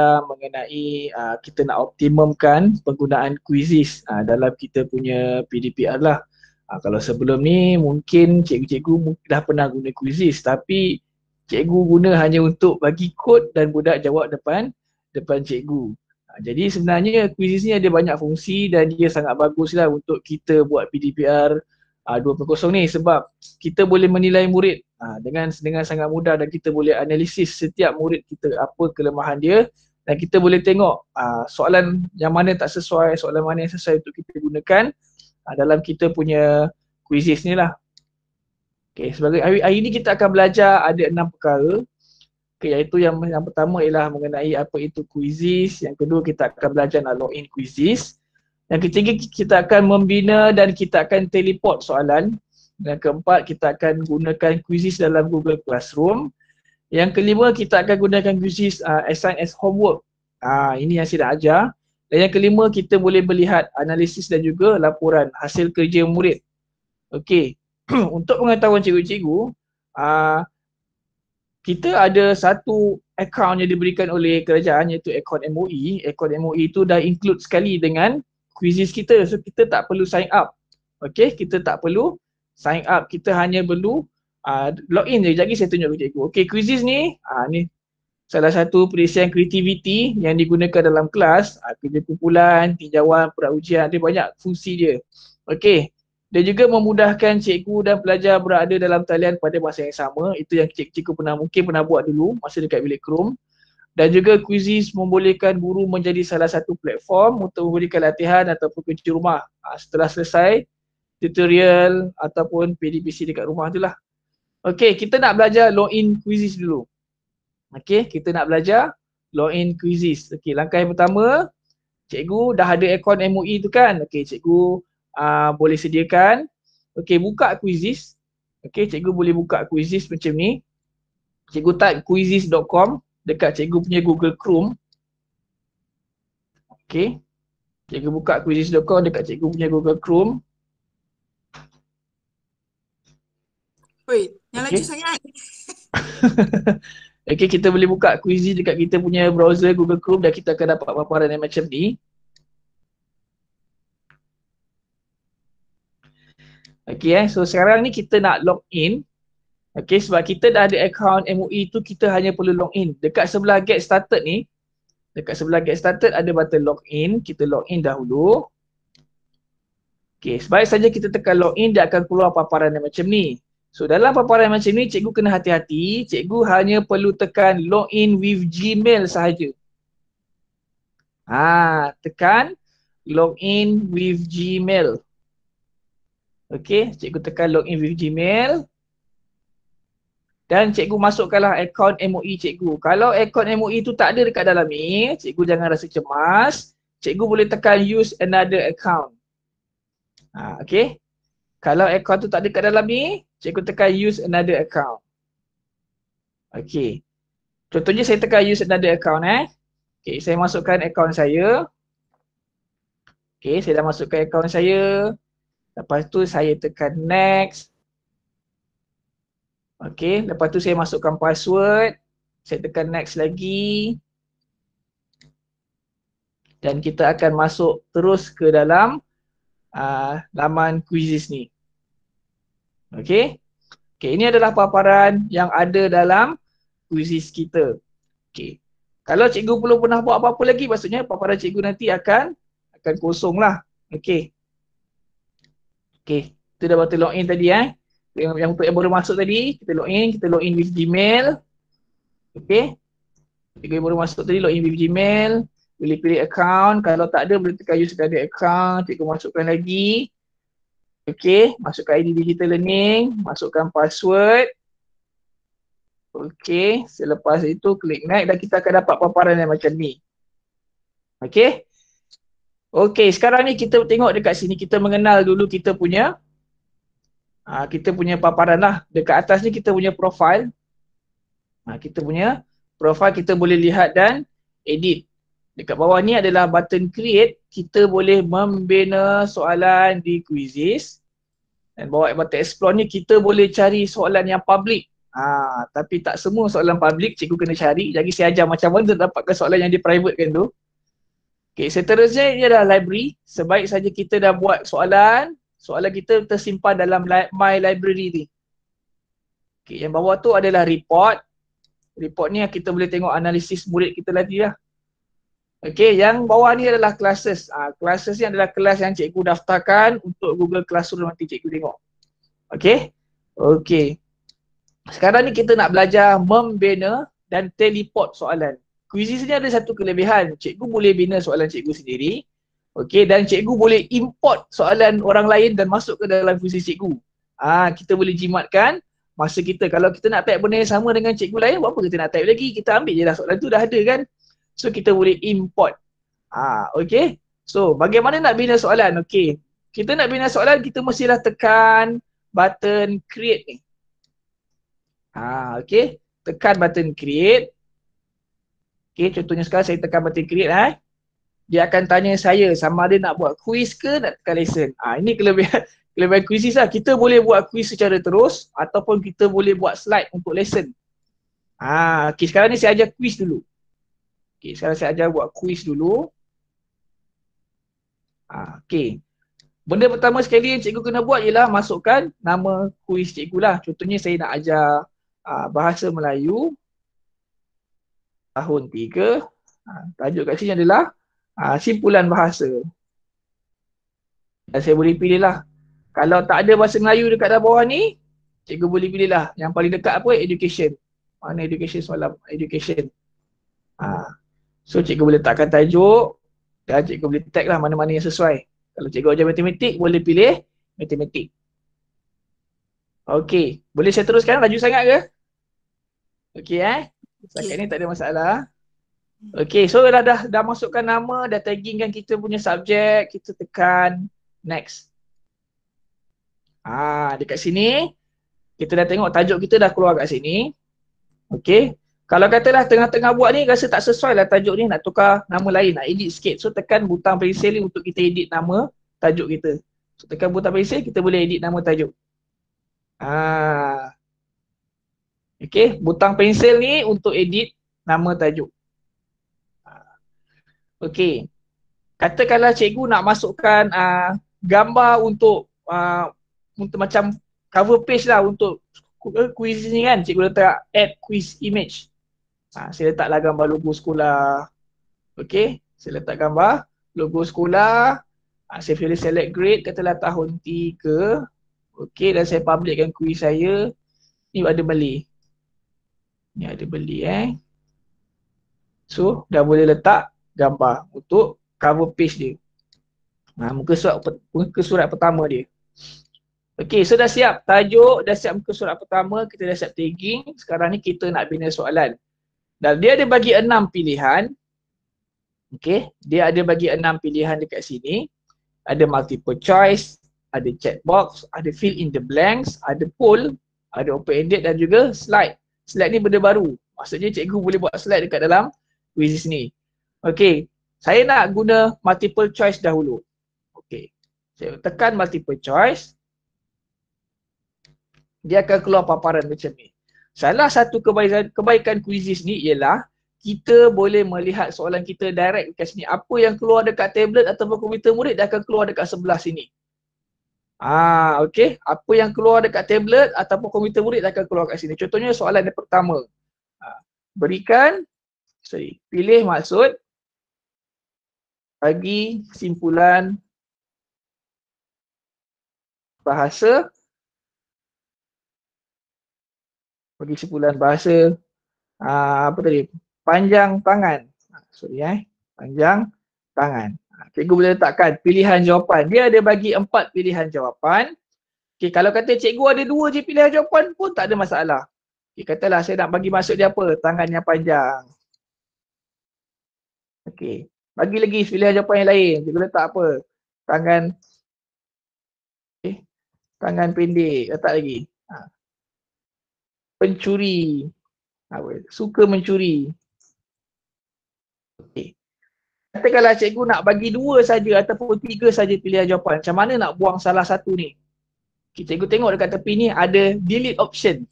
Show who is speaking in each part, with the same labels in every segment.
Speaker 1: mengenai uh, kita nak optimumkan penggunaan kuisis uh, dalam kita punya PDPR lah. Uh, kalau sebelum ni mungkin cikgu-cikgu dah pernah guna kuisis, tapi cikgu guna hanya untuk bagi kod dan budak jawab depan depan cikgu. Uh, jadi sebenarnya quizzes ni ada banyak fungsi dan dia sangat bagus lah untuk kita buat PDPR uh, 2.0 ni sebab kita boleh menilai murid uh, dengan dengan sangat mudah dan kita boleh analisis setiap murid kita apa kelemahan dia dan kita boleh tengok uh, soalan yang mana tak sesuai, soalan mana yang sesuai untuk kita gunakan uh, dalam kita punya quizzes ni lah. Okay, sebagai hari, hari ni kita akan belajar ada enam perkara. Okay, iaitu yang, yang pertama ialah mengenai apa itu quizzes. Yang kedua kita akan belajar nak login quizzes. Yang ketiga kita akan membina dan kita akan teleport soalan. Yang keempat kita akan gunakan quizzes dalam Google Classroom. Yang kelima kita akan gunakan quizzes uh, assign as homework. Uh, ini yang saya dah ajar. Dan yang kelima kita boleh melihat analisis dan juga laporan hasil kerja murid. Okey. Untuk pengetahuan cikgu-cikgu, uh, kita ada satu account yang diberikan oleh kerajaan iaitu account MOE. Account MOE itu dah include sekali dengan quizzes kita. So kita tak perlu sign up. Okey, kita tak perlu sign up. Kita hanya perlu uh, ah, log in je lagi saya tunjuk ke cikgu. Okey, quizzes ni uh, ni salah satu perisian kreativiti yang digunakan dalam kelas, uh, kerja kumpulan, tinjauan, perat ujian, ada banyak fungsi dia. Okey. Dia juga memudahkan cikgu dan pelajar berada dalam talian pada masa yang sama. Itu yang cik cikgu pernah mungkin pernah buat dulu masa dekat bilik Chrome. Dan juga kuisis membolehkan guru menjadi salah satu platform untuk memberikan latihan ataupun kerja rumah uh, setelah selesai tutorial ataupun PDPC dekat rumah itulah. Okay, kita nak belajar login quizzes dulu. Okay, kita nak belajar login quizzes. Okay, langkah yang pertama, cikgu dah ada aircon MOE tu kan? Okay, cikgu uh, boleh sediakan. Okay, buka quizzes. Okay, cikgu boleh buka quizzes macam ni. Cikgu type quizzes.com dekat cikgu punya Google Chrome. Okay, cikgu buka quizzes.com dekat cikgu punya Google Chrome. Wait, yang okay. laju sangat. okay, kita boleh buka kuisi dekat kita punya browser Google Chrome dan kita akan dapat paparan yang macam ni. Okay, eh. so sekarang ni kita nak log in. Okay, sebab kita dah ada account MUI e tu, kita hanya perlu log in. Dekat sebelah get started ni, dekat sebelah get started ada button log in. Kita log in dahulu. Okay, sebaik saja kita tekan log in, dia akan keluar paparan yang macam ni. So dalam paparan macam ni cikgu kena hati-hati, cikgu hanya perlu tekan log in with Gmail sahaja. Ha, tekan log in with Gmail. Okey, cikgu tekan log in with Gmail. Dan cikgu masukkanlah akaun MOE cikgu. Kalau akaun MOE tu tak ada dekat dalam ni, cikgu jangan rasa cemas. Cikgu boleh tekan use another account. Ha, okay. Kalau akaun tu tak ada dekat dalam ni, cikgu tekan use another account. Okay. Contohnya saya tekan use another account eh. Okay. saya masukkan account saya. Okay. saya dah masukkan account saya. Lepas tu saya tekan next. Okay. lepas tu saya masukkan password. Saya tekan next lagi. Dan kita akan masuk terus ke dalam uh, laman quizzes ni. Okey. Okey, ini adalah paparan yang ada dalam kuisis kita. Okey. Kalau cikgu belum pernah buat apa-apa lagi, maksudnya paparan cikgu nanti akan akan kosong lah. Okey. Okey, itu dah button login tadi eh. Yang, yang untuk yang baru masuk tadi, kita login, kita login with Gmail. Okey. Cikgu yang baru masuk tadi, login with Gmail. pilih pilih account. Kalau tak ada, boleh tekan use ada account. Cikgu masukkan lagi. Okey, masukkan ID digital learning, masukkan password. Okey, selepas itu klik naik dan kita akan dapat paparan yang macam ni. Okey. Okey, sekarang ni kita tengok dekat sini kita mengenal dulu kita punya Ah, kita punya paparan lah. Dekat atas ni kita punya profile. Ha, kita punya profile kita boleh lihat dan edit. Dekat bawah ni adalah button create. Kita boleh membina soalan di quizzes. Dan bawah button explore ni kita boleh cari soalan yang public. Ha, tapi tak semua soalan public cikgu kena cari. Jadi saya ajar macam mana dapat dapatkan soalan yang di private kan tu. Okay, seterusnya ini adalah library. Sebaik saja kita dah buat soalan, soalan kita tersimpan dalam my library ni. Okay, yang bawah tu adalah report. Report ni yang kita boleh tengok analisis murid kita lagi lah. Okey, yang bawah ni adalah classes. Ah, classes ni adalah kelas yang cikgu daftarkan untuk Google Classroom nanti cikgu tengok. Okey. Okey. Sekarang ni kita nak belajar membina dan teleport soalan. Kuisis ni ada satu kelebihan. Cikgu boleh bina soalan cikgu sendiri. Okey, dan cikgu boleh import soalan orang lain dan masuk ke dalam kuisis cikgu. Ah, kita boleh jimatkan masa kita. Kalau kita nak type benda yang sama dengan cikgu lain, buat apa kita nak type lagi? Kita ambil je lah soalan tu dah ada kan. So kita boleh import. Ah, okay. So bagaimana nak bina soalan? Okay. Kita nak bina soalan, kita mestilah tekan button create ni. Ah, okay. Tekan button create. Okay, contohnya sekarang saya tekan button create lah. Eh. Dia akan tanya saya sama ada nak buat quiz ke nak tekan lesson. Ha, ah, ini kelebihan kelebihan quiz lah. Kita boleh buat quiz secara terus ataupun kita boleh buat slide untuk lesson. Ah, okay, sekarang ni saya ajar quiz dulu. Okey, sekarang saya ajar buat kuis dulu. Ah, okey. Benda pertama sekali yang cikgu kena buat ialah masukkan nama kuis cikgu lah. Contohnya saya nak ajar aa, ah, bahasa Melayu tahun tiga. Aa, ah, tajuk kat sini adalah aa, ah, simpulan bahasa. Dan saya boleh pilih lah. Kalau tak ada bahasa Melayu dekat dalam bawah ni, cikgu boleh pilih lah. Yang paling dekat apa? Education. Mana education semalam? Education. Aa. So cikgu boleh letakkan tajuk dan cikgu boleh tag lah mana-mana yang sesuai. Kalau cikgu ajar matematik boleh pilih matematik. Okey, boleh saya teruskan laju sangat ke? Okey eh. Setakat ni tak ada masalah. Okey, so dah, dah dah masukkan nama, dah tagging kan kita punya subjek, kita tekan next. Ah, dekat sini kita dah tengok tajuk kita dah keluar kat sini. Okey, kalau katalah tengah-tengah buat ni rasa tak sesuai lah tajuk ni nak tukar nama lain nak edit sikit. So tekan butang pensel untuk kita edit nama tajuk kita. So tekan butang pensel kita boleh edit nama tajuk. Ah. Okey, butang pensel ni untuk edit nama tajuk. Ha. Okey. Katakanlah cikgu nak masukkan uh, gambar untuk uh, untuk macam cover page lah untuk kuis eh, ni kan cikgu letak add quiz image Ha, saya letaklah gambar logo sekolah. Okey, saya letak gambar logo sekolah. Ha, saya pilih select grade katalah tahun 3. Okey, dan saya publikkan kuih saya. Ni ada beli. Ni ada beli eh. So, dah boleh letak gambar untuk cover page dia. Ha, muka surat, muka surat pertama dia. Okey, so siap tajuk, dah siap muka surat pertama, kita dah siap tagging. Sekarang ni kita nak bina soalan. Dan dia ada bagi enam pilihan. Okey, dia ada bagi enam pilihan dekat sini. Ada multiple choice, ada chat box, ada fill in the blanks, ada poll, ada open ended dan juga slide. Slide ni benda baru. Maksudnya cikgu boleh buat slide dekat dalam quiz ni. Okey, saya nak guna multiple choice dahulu. Okey. Saya tekan multiple choice. Dia akan keluar paparan macam ni. Salah satu kebaikan kebaikan kuisis ni ialah kita boleh melihat soalan kita direct dekat sini. Apa yang keluar dekat tablet ataupun komputer murid dia akan keluar dekat sebelah sini. Ah, okey. Apa yang keluar dekat tablet ataupun komputer murid dia akan keluar dekat sini. Contohnya soalan yang pertama. Ha, berikan sorry, pilih maksud bagi simpulan bahasa bagi simpulan bahasa uh, apa tadi panjang tangan ah, sorry eh panjang tangan ah, cikgu boleh letakkan pilihan jawapan dia ada bagi empat pilihan jawapan okey kalau kata cikgu ada dua je pilihan jawapan pun tak ada masalah okey katalah saya nak bagi masuk dia apa tangan yang panjang okey bagi lagi pilihan jawapan yang lain cikgu letak apa tangan okey eh, tangan pendek letak lagi pencuri. Ah, suka mencuri. Okey. Katakanlah cikgu nak bagi dua saja ataupun tiga saja pilihan jawapan. Macam mana nak buang salah satu ni? Okay, cikgu tengok dekat tepi ni ada delete option.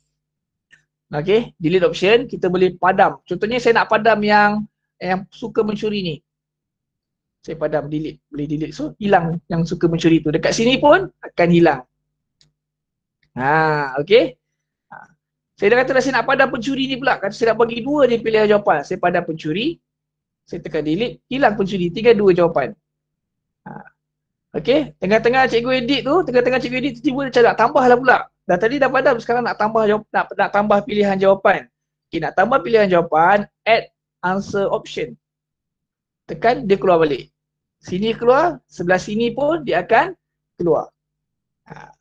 Speaker 1: Okay, delete option kita boleh padam. Contohnya saya nak padam yang yang suka mencuri ni. Saya padam delete, boleh delete. So hilang yang suka mencuri tu. Dekat sini pun akan hilang. Ha, okay. Saya dah kata dah saya nak padam pencuri ni pula. Kata saya nak bagi dua je pilihan jawapan. Saya padam pencuri. Saya tekan delete. Hilang pencuri. Tiga dua jawapan. Ha. Okay. Tengah-tengah cikgu edit tu. Tengah-tengah cikgu edit tu tiba-tiba macam nak tambah lah pula. Dah tadi dah padam. Sekarang nak tambah jawapan, nak, nak tambah pilihan jawapan. Okay. Nak tambah pilihan jawapan. Add answer option. Tekan dia keluar balik. Sini keluar. Sebelah sini pun dia akan keluar. Ha.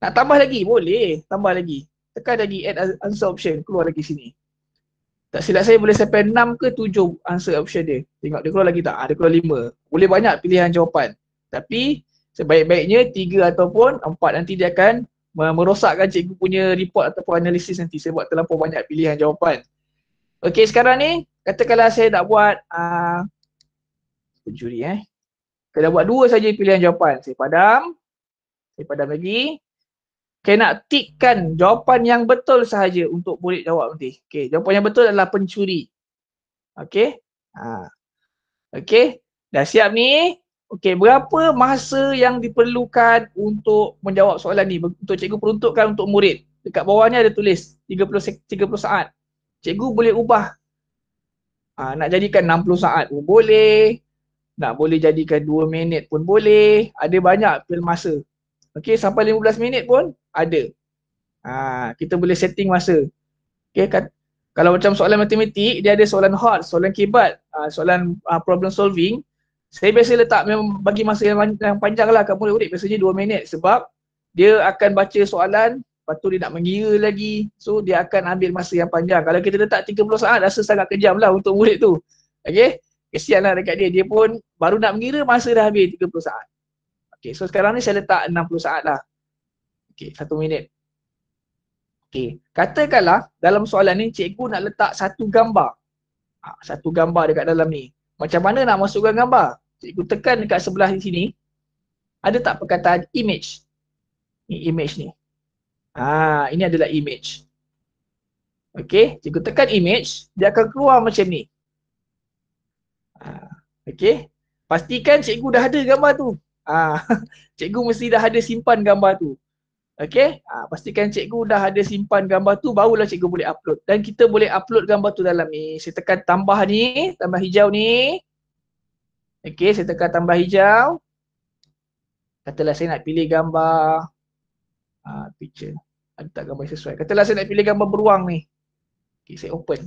Speaker 1: Nak tambah lagi? Boleh. Tambah lagi tekan lagi add answer option keluar lagi sini tak silap saya boleh sampai 6 ke 7 answer option dia tengok dia keluar lagi tak ada ah, keluar 5 boleh banyak pilihan jawapan tapi sebaik-baiknya 3 ataupun 4 nanti dia akan merosakkan cikgu punya report ataupun analisis nanti sebab terlalu banyak pilihan jawapan Okey sekarang ni katakanlah saya nak buat uh, ah, pencuri eh saya dah buat dua saja pilihan jawapan saya padam saya padam lagi Okay, nak tikkan jawapan yang betul sahaja untuk murid jawab nanti. Okay, jawapan yang betul adalah pencuri. Okay. Ha. Okay. Dah siap ni? Okay, berapa masa yang diperlukan untuk menjawab soalan ni? Untuk cikgu peruntukkan untuk murid. Dekat bawah ni ada tulis 30, 30 saat. Cikgu boleh ubah. Ha, nak jadikan 60 saat pun boleh. Nak boleh jadikan 2 minit pun boleh. Ada banyak pil masa. Okay, sampai 15 minit pun ada. Ha, kita boleh setting masa. Okay, kat, kalau macam soalan matematik, dia ada soalan hard, soalan kibat, ha, soalan ha, problem solving. Saya biasa letak memang bagi masa yang, yang panjang lah kat murid-murid. Biasanya dua minit sebab dia akan baca soalan, lepas tu dia nak mengira lagi. So dia akan ambil masa yang panjang. Kalau kita letak 30 saat, rasa sangat kejam lah untuk murid tu. Okay, kesian lah dekat dia. Dia pun baru nak mengira, masa dah habis 30 saat. Okay, so sekarang ni saya letak 60 saat lah. Okey, satu minit. Okey, katakanlah dalam soalan ni cikgu nak letak satu gambar. Ha, satu gambar dekat dalam ni. Macam mana nak masukkan gambar? Cikgu tekan dekat sebelah di sini. Ada tak perkataan image? Ni image ni. Ha, ini adalah image. Okey, cikgu tekan image, dia akan keluar macam ni. Ha, Okey, pastikan cikgu dah ada gambar tu. Ha, cikgu mesti dah ada simpan gambar tu. Okay, ha, hmm. ah, pastikan cikgu dah ada simpan gambar tu barulah cikgu boleh upload. Dan kita boleh upload gambar tu dalam ni. Saya tekan tambah ni, tambah hijau ni. Okay, saya tekan tambah hijau. Katalah saya nak pilih gambar ha, picture. Ada tak gambar sesuai. Katalah saya nak pilih gambar beruang ni. Okey, saya open.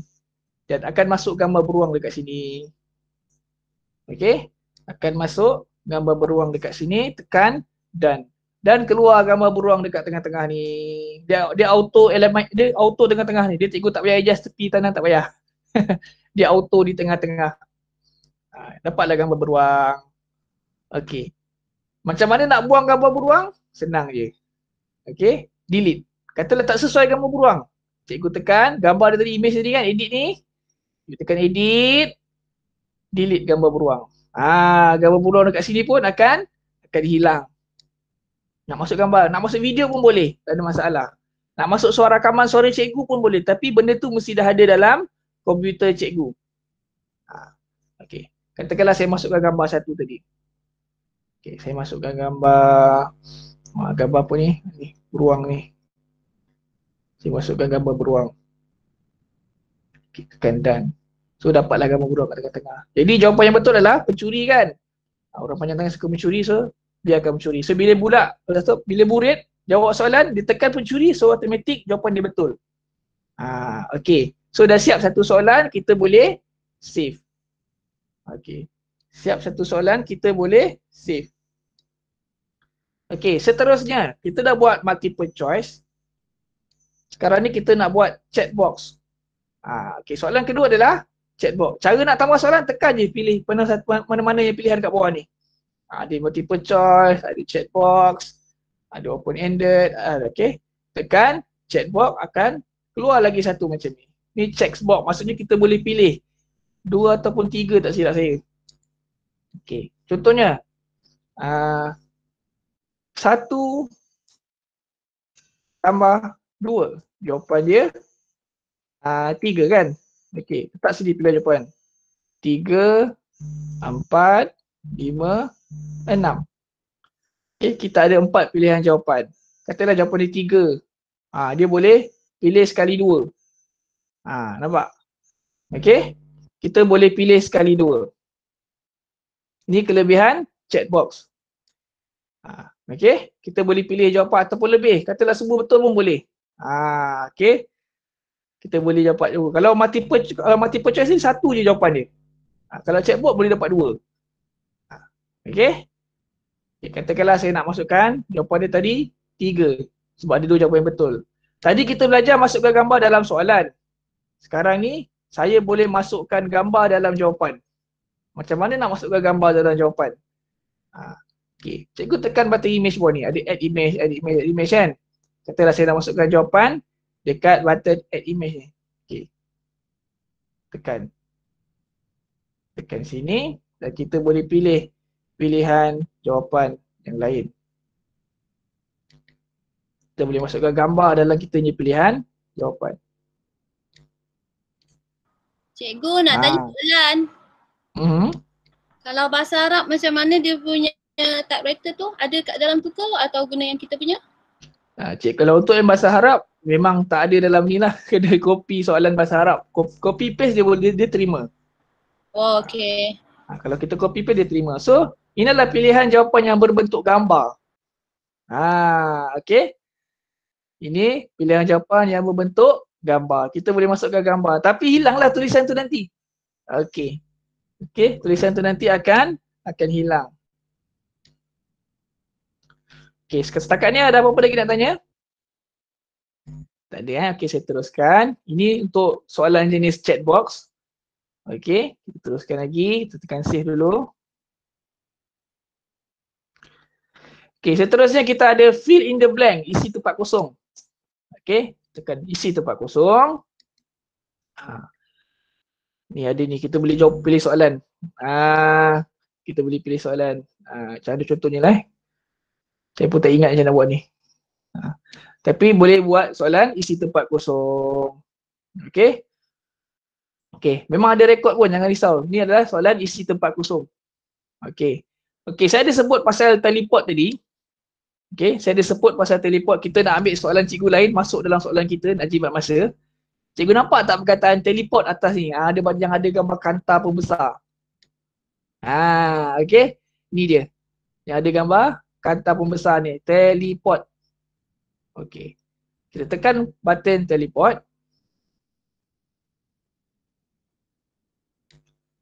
Speaker 1: Dan akan masuk gambar beruang dekat sini. Okay, akan masuk gambar beruang dekat sini, tekan done dan keluar agama beruang dekat tengah-tengah ni. Dia dia auto element dia auto dengan tengah ni. Dia cikgu tak payah adjust tepi tanah tak payah. dia auto di tengah-tengah. Ha, dapatlah gambar beruang. Okey. Macam mana nak buang gambar beruang? Senang je. Okey, delete. kata letak sesuai gambar beruang. Cikgu tekan gambar dia tadi image tadi kan edit ni. Cikgu tekan edit. Delete gambar beruang. Ah, ha, gambar beruang dekat sini pun akan akan hilang. Nak masuk gambar, nak masuk video pun boleh. Tak ada masalah. Nak masuk suara rakaman suara cikgu pun boleh. Tapi benda tu mesti dah ada dalam komputer cikgu. Ha. Okay. Katakanlah saya masukkan gambar satu tadi. Okay, saya masukkan gambar ha, gambar apa ni? ni? Beruang ni. Saya masukkan gambar beruang. Okay, tekan done. So dapatlah gambar beruang kat tengah-tengah. Jadi jawapan yang betul adalah pencuri kan? Ha, orang panjang tangan suka mencuri so dia akan mencuri. So bila budak, lepas tu bila murid jawab soalan, dia tekan pencuri, so automatic jawapan dia betul. Ah, okey. So dah siap satu soalan, kita boleh save. Okey. Siap satu soalan, kita boleh save. Okey. seterusnya, kita dah buat multiple choice. Sekarang ni kita nak buat chat box. Ah, okay, soalan kedua adalah chat box. Cara nak tambah soalan, tekan je pilih mana-mana yang pilihan kat bawah ni ada multiple choice, ada checkbox, ada open-ended, okay. Tekan, checkbox akan keluar lagi satu macam ni. Ni checkbox, maksudnya kita boleh pilih dua ataupun tiga tak silap saya. Okay, contohnya uh, satu tambah dua, jawapan dia uh, tiga kan? Okay, tak sedih pilihan jawapan. Tiga, empat, lima, enam. Okay, eh, kita ada empat pilihan jawapan. Katalah jawapan dia tiga. Ha, dia boleh pilih sekali dua. Ha, nampak? Okay. Kita boleh pilih sekali dua. Ini kelebihan checkbox. Ha, okay. Kita boleh pilih jawapan ataupun lebih. Katalah semua betul pun boleh. Ha, okay. Kita boleh dapat juga. Kalau multiple, kalau multiple choice ni satu je jawapan dia. Ha, kalau box boleh dapat dua. Okey. Okay, katakanlah saya nak masukkan jawapan dia tadi tiga sebab ada dua jawapan yang betul. Tadi kita belajar masukkan gambar dalam soalan. Sekarang ni saya boleh masukkan gambar dalam jawapan. Macam mana nak masukkan gambar dalam jawapan? Ha, okay. Cikgu tekan button image pun ni. Ada add image, add image, add image kan? Katalah saya nak masukkan jawapan dekat button add image ni. Okay. Tekan. Tekan sini dan kita boleh pilih pilihan jawapan yang lain. Kita boleh masukkan gambar dalam kita punya pilihan jawapan. Cikgu nak ha. tanya ah. soalan. Mm -hmm. Kalau bahasa Arab macam mana dia punya typewriter tu? Ada kat dalam tu ke atau guna yang kita punya? Ha, cik, kalau untuk yang bahasa Arab memang tak ada dalam ni lah. Kena copy soalan bahasa Arab. Copy paste dia boleh dia, dia terima. Oh, okay. Ha, kalau kita copy paste dia terima. So Inilah pilihan jawapan yang berbentuk gambar. Ha, okey. Ini pilihan jawapan yang berbentuk gambar. Kita boleh masukkan gambar tapi hilanglah tulisan tu nanti. Okey. Okey, tulisan tu nanti akan akan hilang. Okey, setakat ni ada apa-apa lagi nak tanya? Tak ada eh. Okey, saya teruskan. Ini untuk soalan jenis chat box. Okey, teruskan lagi. tekan save dulu. Okey, seterusnya kita ada fill in the blank, isi tempat kosong. Okey, tekan isi tempat kosong. Ha. Ni ada ni, kita boleh jawab pilih soalan. Ah, ha. kita boleh pilih soalan. Ah, ha. cara contohnya lah. Eh. Saya pun tak ingat macam nak buat ni. Ha. Tapi boleh buat soalan isi tempat kosong. Okey. Okey, memang ada rekod pun jangan risau. Ni adalah soalan isi tempat kosong. Okey. Okey, saya ada sebut pasal teleport tadi. Okay, saya ada sebut pasal teleport. Kita nak ambil soalan cikgu lain masuk dalam soalan kita nak jimat masa. Cikgu nampak tak perkataan teleport atas ni? Ha, ada yang ada gambar kanta pun besar. Ha, ah, okay. Ni dia. Yang ada gambar kanta pun besar ni. Teleport. Okay. Kita tekan button teleport.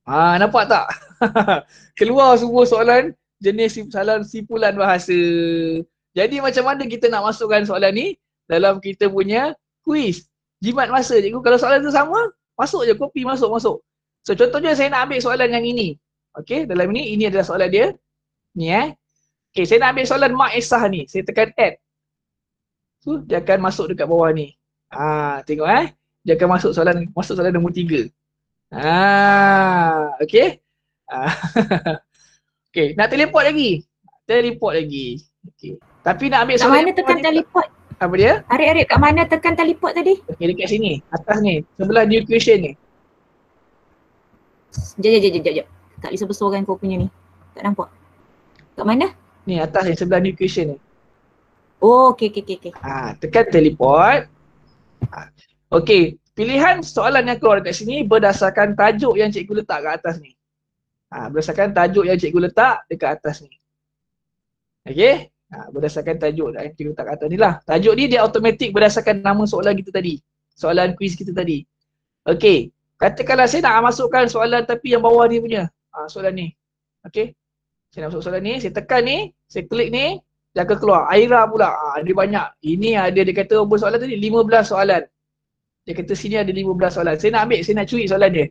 Speaker 1: Ha, nampak tak? Keluar semua soalan jenis soalan simpulan bahasa. Jadi macam mana kita nak masukkan soalan ni dalam kita punya quiz? Jimat masa cikgu. Kalau soalan tu sama, masuk je. kopi masuk, masuk. So contohnya saya nak ambil soalan yang ini. Okay, dalam ini, ini adalah soalan dia. Ni eh. Okay, saya nak ambil soalan Mak Esah ni. Saya tekan add. So dia akan masuk dekat bawah ni. Ha, tengok eh. Dia akan masuk soalan masuk soalan nombor tiga. Ha, okay. Ha. okay, nak teleport lagi. Teleport lagi. Okay. Tapi nak ambil soalan. Mana tekan teleport? Apa dia? Arik-arik kat mana tekan teleport tadi? Okay, dekat sini. Atas ni. Sebelah new creation ni. Sekejap, sekejap, sekejap, sekejap. Tak boleh sebesarkan kau punya ni. Tak nampak. Kat mana? Ni atas ni, sebelah new creation ni. Oh, okay, okay, okay. okay. Ha, tekan teleport. Ha. Okay, pilihan soalan yang keluar dekat sini berdasarkan tajuk yang cikgu letak kat atas ni. Ha, berdasarkan tajuk yang cikgu letak dekat atas ni. Okay? ha, berdasarkan tajuk lah, yang kita letak atas ni lah. Tajuk ni dia automatik berdasarkan nama soalan kita tadi. Soalan kuis kita tadi. Okey. Katakanlah saya nak masukkan soalan tapi yang bawah ni punya. Ha, soalan ni. Okey. Saya nak masuk soalan ni. Saya tekan ni. Saya klik ni. Dia akan keluar. Aira pula. Ha, dia banyak. Ini ada dia kata apa soalan tadi? 15 soalan. Dia kata sini ada 15 soalan. Saya nak ambil. Saya nak curi soalan dia.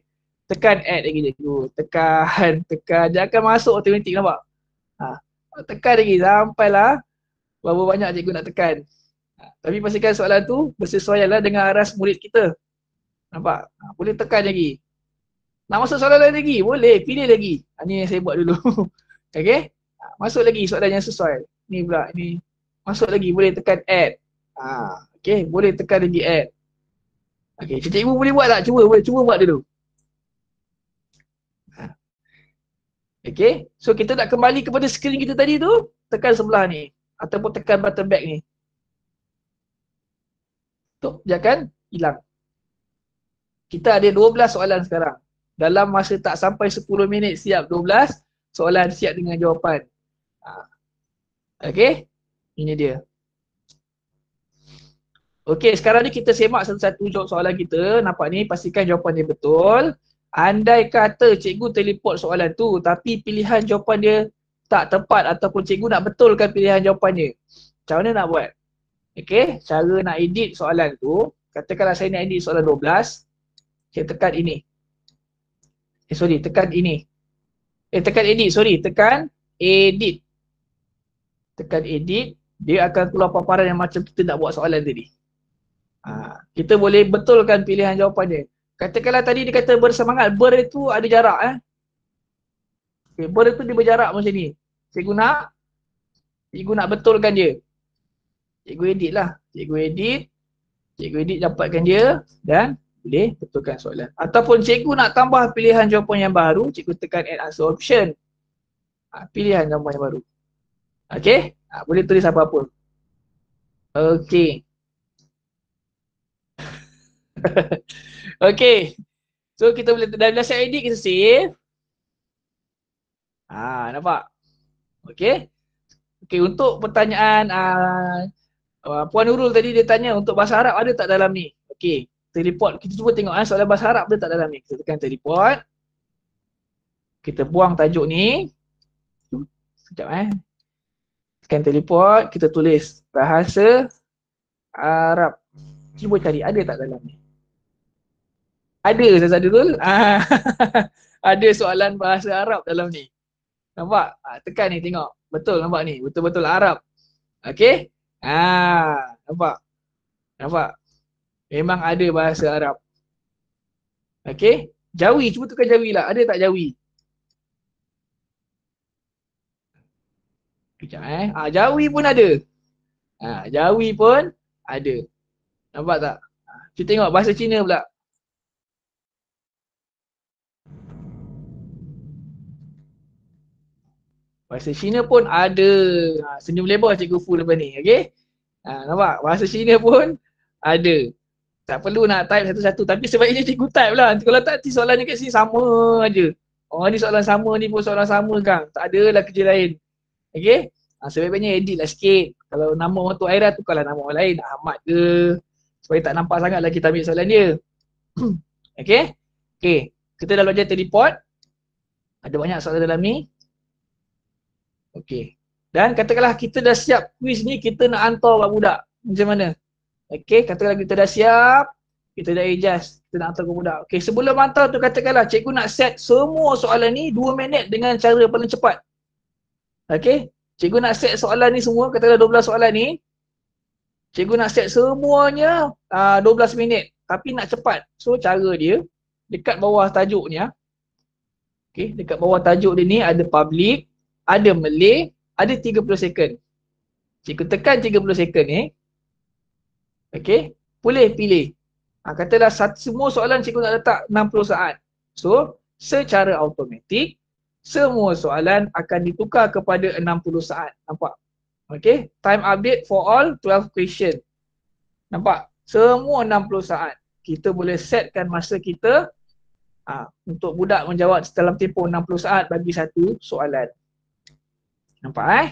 Speaker 1: Tekan add lagi dia dulu. Tekan. Tekan. Dia akan masuk automatik nampak. Nak tekan lagi, sampai lah berapa banyak cikgu nak tekan. Tapi pastikan soalan tu lah dengan aras murid kita. Nampak? Ha, boleh tekan lagi. Nak masuk soalan lain lagi? Boleh, pilih lagi. Ini ha, yang saya buat dulu. Okay? Ha, masuk lagi soalan yang sesuai. Ni pula, ni. Masuk lagi, boleh tekan add. Ah, okey, boleh tekan lagi add. Okey, cikgu boleh buat tak? Cuba, boleh cuba buat dulu. Okay, so kita nak kembali kepada skrin kita tadi tu, tekan sebelah ni ataupun tekan button back ni. Tu, dia akan hilang. Kita ada 12 soalan sekarang. Dalam masa tak sampai 10 minit siap 12 soalan siap dengan jawapan. Ha. Okay, ini dia. Okay, sekarang ni kita semak satu-satu soalan kita. Nampak ni, pastikan jawapan dia betul. Andai kata cikgu teleport soalan tu tapi pilihan jawapan dia tak tepat ataupun cikgu nak betulkan pilihan jawapannya, dia. Macam mana nak buat? Okay, cara nak edit soalan tu, katakanlah saya nak edit soalan 12, saya tekan ini. Eh sorry, tekan ini. Eh tekan edit, sorry, tekan edit. Tekan edit, dia akan keluar paparan yang macam kita nak buat soalan tadi. Ha, kita boleh betulkan pilihan jawapan dia. Katakanlah tadi dia kata bersemangat, ber itu ada jarak eh. Okay, ber itu dia berjarak macam ni. Cikgu nak cikgu nak betulkan dia. Cikgu edit lah. Cikgu edit. Cikgu edit dapatkan dia dan boleh betulkan soalan. Ataupun cikgu nak tambah pilihan jawapan yang baru, cikgu tekan add answer option. Ha, pilihan jawapan yang baru. Okay, Ha, boleh tulis apa-apa. Okay. Okay. So kita boleh dah dah set edit kita save. Ah, nampak. Okay. Okay, untuk pertanyaan uh, Puan Nurul tadi dia tanya untuk bahasa Arab ada tak dalam ni? Okay, teleport. Kita cuba tengok uh, soalan bahasa Arab ada tak dalam ni. Kita tekan teleport. Kita buang tajuk ni. Sekejap eh. Tekan teleport. Kita tulis bahasa Arab. Cuba cari ada tak dalam ni ada Ustaz Sadrul. ada soalan bahasa Arab dalam ni. Nampak? Ah, tekan ni tengok. Betul nampak ni. Betul-betul Arab. Okay. Ha, ah, nampak. Nampak. Memang ada bahasa Arab. Okay. Jawi, cuba tukar Jawi lah. Ada tak Jawi? Kejap eh. Ah, Jawi pun ada. Ah, Jawi pun ada. Nampak tak? Kita ah, tengok bahasa Cina pula. Bahasa Cina pun ada ha, senyum lebar Cikgu Fu lepas ni, okey? Ha, nampak? Bahasa Cina pun ada. Tak perlu nak type satu-satu tapi sebaiknya cikgu type lah. Nanti kalau tak nanti soalan dekat sini sama aje. Oh ni soalan sama ni pun soalan sama kang. Tak ada lah kerja lain. Okey? Ha, sebaiknya edit lah sikit. Kalau nama orang tu Aira tukarlah nama orang lain. Ahmad ke? Supaya tak nampak sangat lah kita ambil soalan dia. okey? Okey. Kita dah belajar teleport. Ada banyak soalan dalam ni. Okey. Dan katakanlah kita dah siap kuis ni kita nak hantar kat budak. Macam mana? Okey, katakanlah kita dah siap, kita dah adjust, kita nak hantar kat budak. Okey, sebelum hantar tu katakanlah cikgu nak set semua soalan ni 2 minit dengan cara paling cepat. Okey, cikgu nak set soalan ni semua, katakanlah 12 soalan ni cikgu nak set semuanya uh, ah, 12 minit tapi nak cepat. So cara dia dekat bawah tajuk ni ya. Okey, dekat bawah tajuk dia ni ada public, ada Malay, ada 30 second. Cikgu tekan 30 second ni, okey, boleh pilih. Ha, katalah satu, semua soalan cikgu nak letak 60 saat. So, secara automatik, semua soalan akan ditukar kepada 60 saat. Nampak? Okay, time update for all 12 question. Nampak? Semua 60 saat. Kita boleh setkan masa kita ha, untuk budak menjawab dalam tempoh 60 saat bagi satu soalan. Nampak eh?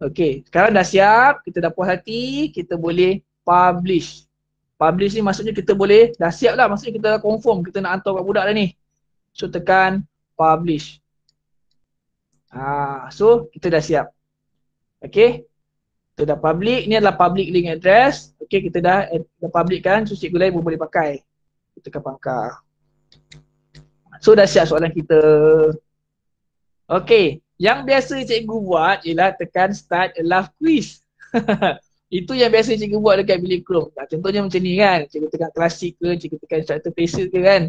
Speaker 1: Okey, sekarang dah siap, kita dah puas hati, kita boleh publish. Publish ni maksudnya kita boleh, dah siap lah, maksudnya kita dah confirm, kita nak hantar kat budak dah ni. So tekan publish. Ah, so kita dah siap. Okey, kita dah public, ni adalah public link address. Okey, kita dah, eh, dah public kan, so cikgu lain pun boleh pakai. Kita tekan pangkah. So dah siap soalan kita. Okey, yang biasa cikgu buat ialah tekan start a quiz. Itu yang biasa cikgu buat dekat bilik Chrome. Contohnya macam ni kan. Cikgu tekan klasik ke, cikgu tekan instructor face ke kan.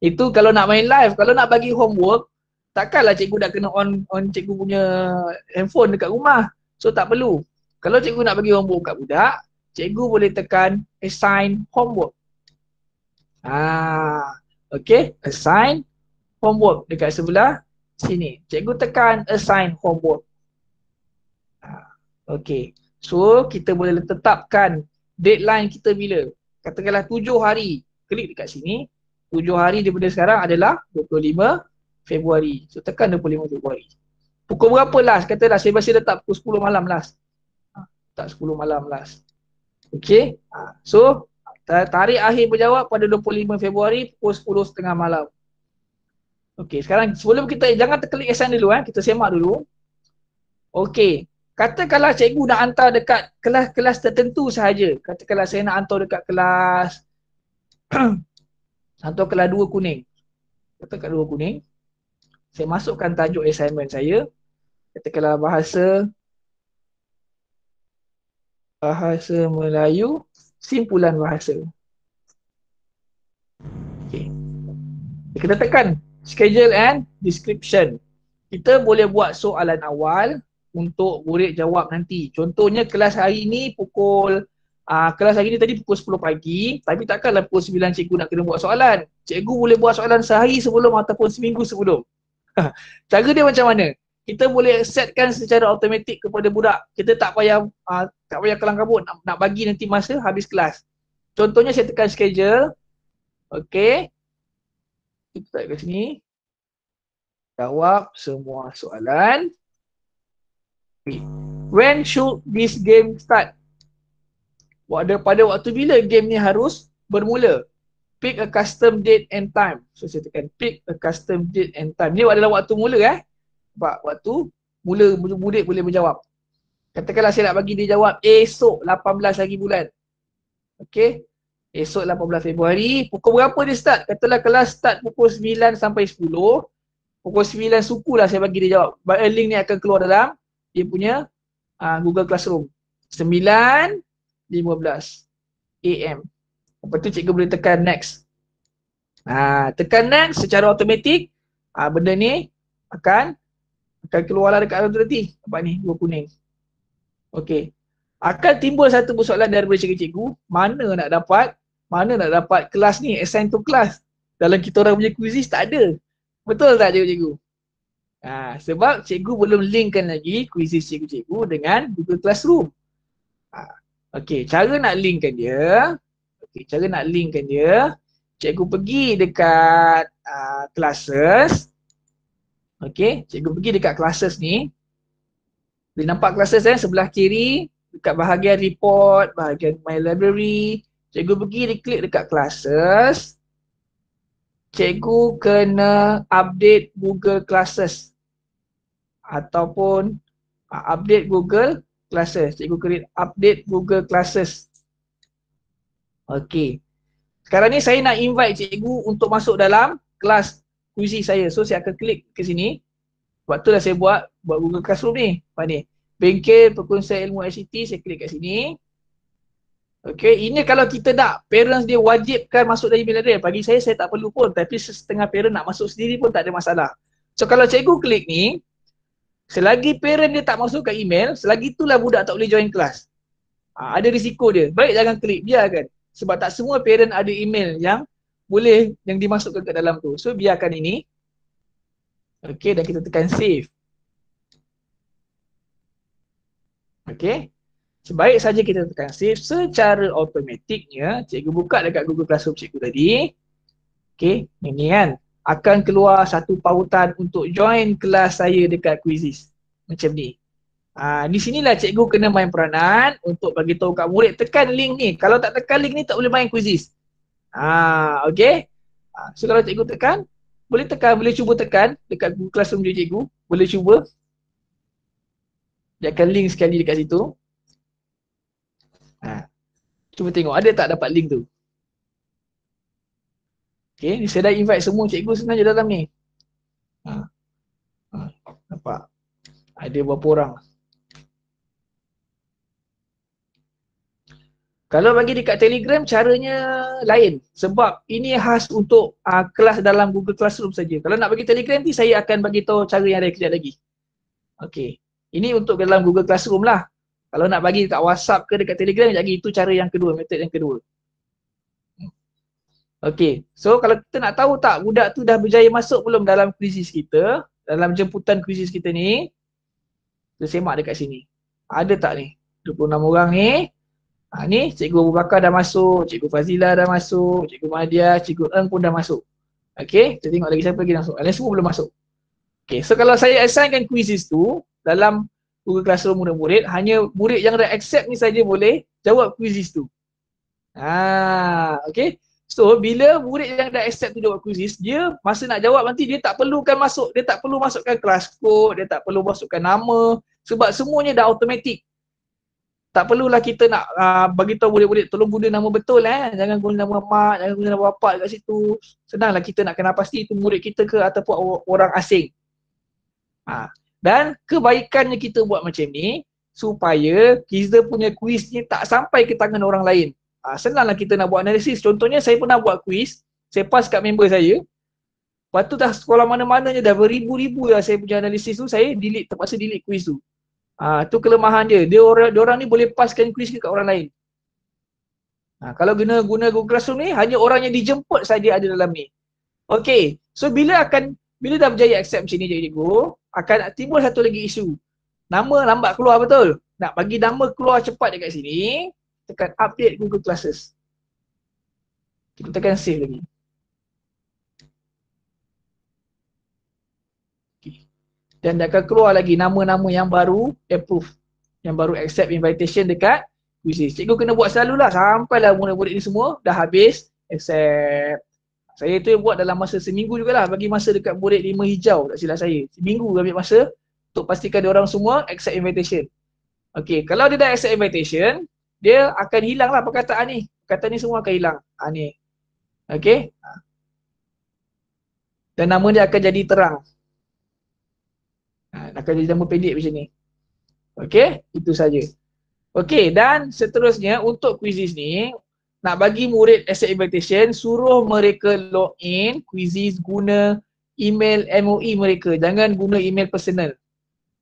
Speaker 1: Itu kalau nak main live, kalau nak bagi homework, takkanlah cikgu dah kena on on cikgu punya handphone dekat rumah. So tak perlu. Kalau cikgu nak bagi homework kat budak, cikgu boleh tekan assign homework. Ah, okay, assign homework dekat sebelah sini. Cikgu tekan assign homework. Ha, okay. So kita boleh tetapkan deadline kita bila. Katakanlah tujuh hari. Klik dekat sini. Tujuh hari daripada sekarang adalah 25 Februari. So tekan 25 Februari. Pukul berapa last? Kata dah saya masih letak pukul 10 malam last. Ha, tak 10 malam last. Okay. Ha, so tarikh akhir berjawab pada 25 Februari pukul 10.30 malam. Okey, sekarang sebelum kita jangan terklik esan dulu eh, kita semak dulu. Okey. Katakanlah cikgu nak hantar dekat kelas-kelas tertentu sahaja. Katakanlah saya nak hantar dekat kelas satu kelas dua kuning. Kata kelas dua kuning. Saya masukkan tajuk assignment saya. Kata kelas bahasa bahasa Melayu simpulan bahasa. Okey. Kita tekan schedule and description. Kita boleh buat soalan awal untuk murid jawab nanti. Contohnya kelas hari ni pukul uh, kelas hari ni tadi pukul 10 pagi, tapi takkanlah pukul 9 cikgu nak kena buat soalan. Cikgu boleh buat soalan sehari sebelum ataupun seminggu sebelum. Cara dia macam mana? Kita boleh setkan secara automatik kepada budak. Kita tak payah uh, tak payah kelang kabut nak, nak bagi nanti masa habis kelas. Contohnya saya tekan schedule. Okay, kita tak kat sini jawab semua soalan when should this game start pada pada waktu bila game ni harus bermula pick a custom date and time so saya tekan pick a custom date and time ni adalah waktu mula eh sebab waktu mula murid boleh menjawab katakanlah saya nak bagi dia jawab esok 18 lagi bulan okey Esok 18 Februari, pukul berapa dia start? Katalah kelas start pukul 9 sampai 10. Pukul 9 suku lah saya bagi dia jawab. Link ni akan keluar dalam dia punya uh, Google Classroom. 9.15 AM. Lepas tu cikgu boleh tekan next. Ha, tekan next secara automatik ha, benda ni akan akan keluar lah dekat tu nanti. Nampak ni, dua kuning. Okey. Akan timbul satu persoalan daripada cikgu-cikgu, mana nak dapat mana nak dapat kelas ni assign to kelas dalam kita orang punya kuisis tak ada betul tak cikgu-cikgu ha, sebab cikgu belum linkkan lagi kuisis cikgu-cikgu dengan Google Classroom ha, okey cara nak linkkan dia okey cara nak linkkan dia cikgu pergi dekat uh, classes okey cikgu pergi dekat classes ni dia nampak classes eh sebelah kiri dekat bahagian report, bahagian my library, Cikgu pergi dia klik dekat classes. Cikgu kena update Google Classes ataupun ah, update Google Classes. Cikgu create update Google Classes. Okey. Sekarang ni saya nak invite cikgu untuk masuk dalam kelas kuisi saya. So saya akan klik ke sini. Sebab tu lah saya buat buat Google Classroom ni. Apa ni? Bengkel Perkongsian Ilmu ICT saya klik kat sini. Okay, ini kalau kita nak parents dia wajibkan masuk dari dia. Bagi saya, saya tak perlu pun. Tapi setengah parent nak masuk sendiri pun tak ada masalah. So kalau cikgu klik ni, selagi parent dia tak masukkan email, selagi itulah budak tak boleh join kelas. Ha, ada risiko dia. Baik jangan klik, biarkan. Sebab tak semua parent ada email yang boleh yang dimasukkan ke dalam tu. So biarkan ini. Okay, dan kita tekan save. Okay sebaik saja kita tekan save secara automatiknya cikgu buka dekat Google Classroom cikgu tadi okay? ini kan akan keluar satu pautan untuk join kelas saya dekat Quizzes macam ni ha, di sinilah cikgu kena main peranan untuk bagi tahu kat murid tekan link ni kalau tak tekan link ni tak boleh main Quizzes ha ah, okay? ha, ah, so kalau cikgu tekan boleh tekan boleh cuba tekan dekat Google Classroom cikgu boleh cuba dia akan link sekali dekat situ Ha. Cuba tengok ada tak dapat link tu. Okay, ni saya dah invite semua cikgu sebenarnya dalam ni. Ha. ha. Nampak? Ada berapa orang? Kalau bagi dekat Telegram caranya lain sebab ini khas untuk uh, kelas dalam Google Classroom saja. Kalau nak bagi Telegram ni saya akan bagi tahu cara yang ada kejap lagi. Okey. Ini untuk dalam Google Classroom lah. Kalau nak bagi dekat WhatsApp ke dekat Telegram, jadi itu cara yang kedua, metode yang kedua. Okay, so kalau kita nak tahu tak budak tu dah berjaya masuk belum dalam krisis kita, dalam jemputan krisis kita ni, kita semak dekat sini. Ada tak ni? 26 orang ni, ha, ni Cikgu Abu Bakar dah masuk, Cikgu Fazila dah masuk, Cikgu Madia, Cikgu Eng pun dah masuk. Okay, kita tengok lagi siapa lagi dah masuk. Alain semua belum masuk. Okay, so kalau saya assignkan krisis tu, dalam Google Classroom murid-murid hanya murid yang dah accept ni saja boleh jawab kuisis tu. Ah, okey. So bila murid yang dah accept tu jawab kuisis dia masa nak jawab nanti dia tak perlukan masuk, dia tak perlu masukkan kelas code, dia tak perlu masukkan nama sebab semuanya dah automatik. Tak perlulah kita nak uh, bagi tahu murid-murid tolong guna nama betul eh, jangan guna nama mak, jangan guna nama bapak dekat situ. Senanglah kita nak kenal pasti itu murid kita ke ataupun orang asing. Ah dan kebaikannya kita buat macam ni supaya kita punya kuis ni tak sampai ke tangan orang lain. Ha, senanglah kita nak buat analisis. Contohnya saya pernah buat kuis, saya pass kat member saya. Lepas tu dah sekolah mana-mana je dah beribu-ribu dah saya punya analisis tu, saya delete, terpaksa delete kuis tu. Ha, tu kelemahan dia. Dia orang, dia orang ni boleh passkan kuis ke kat orang lain. Ha, kalau guna guna Google Classroom ni, hanya orang yang dijemput saja ada dalam ni. Okay, so bila akan, bila dah berjaya accept macam ni jadi cikgu, akan timbul satu lagi isu. Nama lambat keluar betul. Nak bagi nama keluar cepat dekat sini, tekan update Google Classes. Kita tekan save lagi. Okay. Dan dia akan keluar lagi nama-nama yang baru approve. Yang baru accept invitation dekat Quizzes. Cikgu kena buat selalulah sampailah murid-murid ni semua dah habis accept. Saya tu yang buat dalam masa seminggu jugalah bagi masa dekat murid lima hijau tak silap saya. Seminggu ambil masa untuk pastikan dia orang semua accept invitation. Okay, kalau dia dah accept invitation, dia akan hilang lah perkataan ni. Perkataan ni semua akan hilang. Ha, ni. Okey. Dan nama dia akan jadi terang. Ha, akan jadi nama pendek macam ni. Okey, itu saja. Okay, dan seterusnya untuk quizzes ni, nak bagi murid asset invitation suruh mereka log in quizzes guna email MOE mereka jangan guna email personal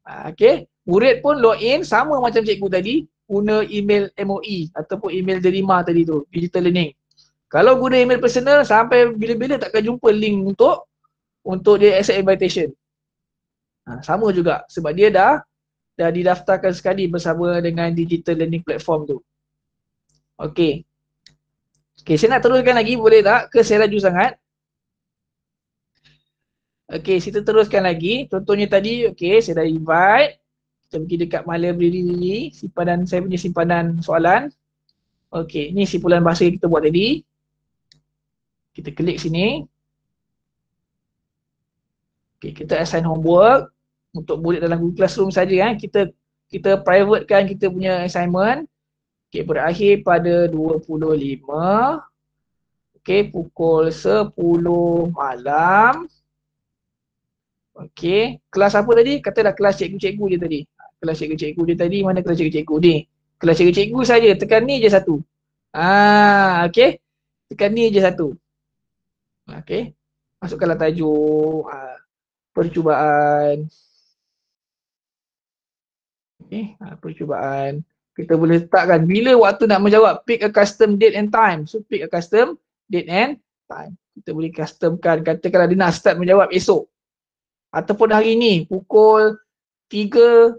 Speaker 1: ha, okay murid pun log in sama macam cikgu tadi guna email MOE ataupun email derima tadi tu digital learning kalau guna email personal sampai bila-bila takkan jumpa link untuk untuk dia accept invitation ha, sama juga sebab dia dah dah didaftarkan sekali bersama dengan digital learning platform tu Okay. Okey, saya nak teruskan lagi boleh tak? Ke saya laju sangat? Okey, kita teruskan lagi. Contohnya tadi, okey, saya dah invite. Kita pergi dekat my library ni, simpanan saya punya simpanan soalan. Okey, ni simpulan bahasa yang kita buat tadi. Kita klik sini. Okey, kita assign homework untuk murid dalam Google Classroom saja kan. Kita kita privatekan kita punya assignment. Okey, berakhir pada 25. Okey, pukul 10 malam. Okey, kelas apa tadi? Katalah kelas cikgu-cikgu je tadi. Kelas cikgu-cikgu je tadi, mana kelas cikgu-cikgu ni? Kelas cikgu-cikgu saja, tekan ni je satu. Ah, okey. Tekan ni je satu. Okey. Masukkanlah tajuk ah, percubaan. Okey, ah, percubaan kita boleh letakkan bila waktu nak menjawab pick a custom date and time so pick a custom date and time kita boleh customkan katakanlah dia nak start menjawab esok ataupun hari ini pukul 3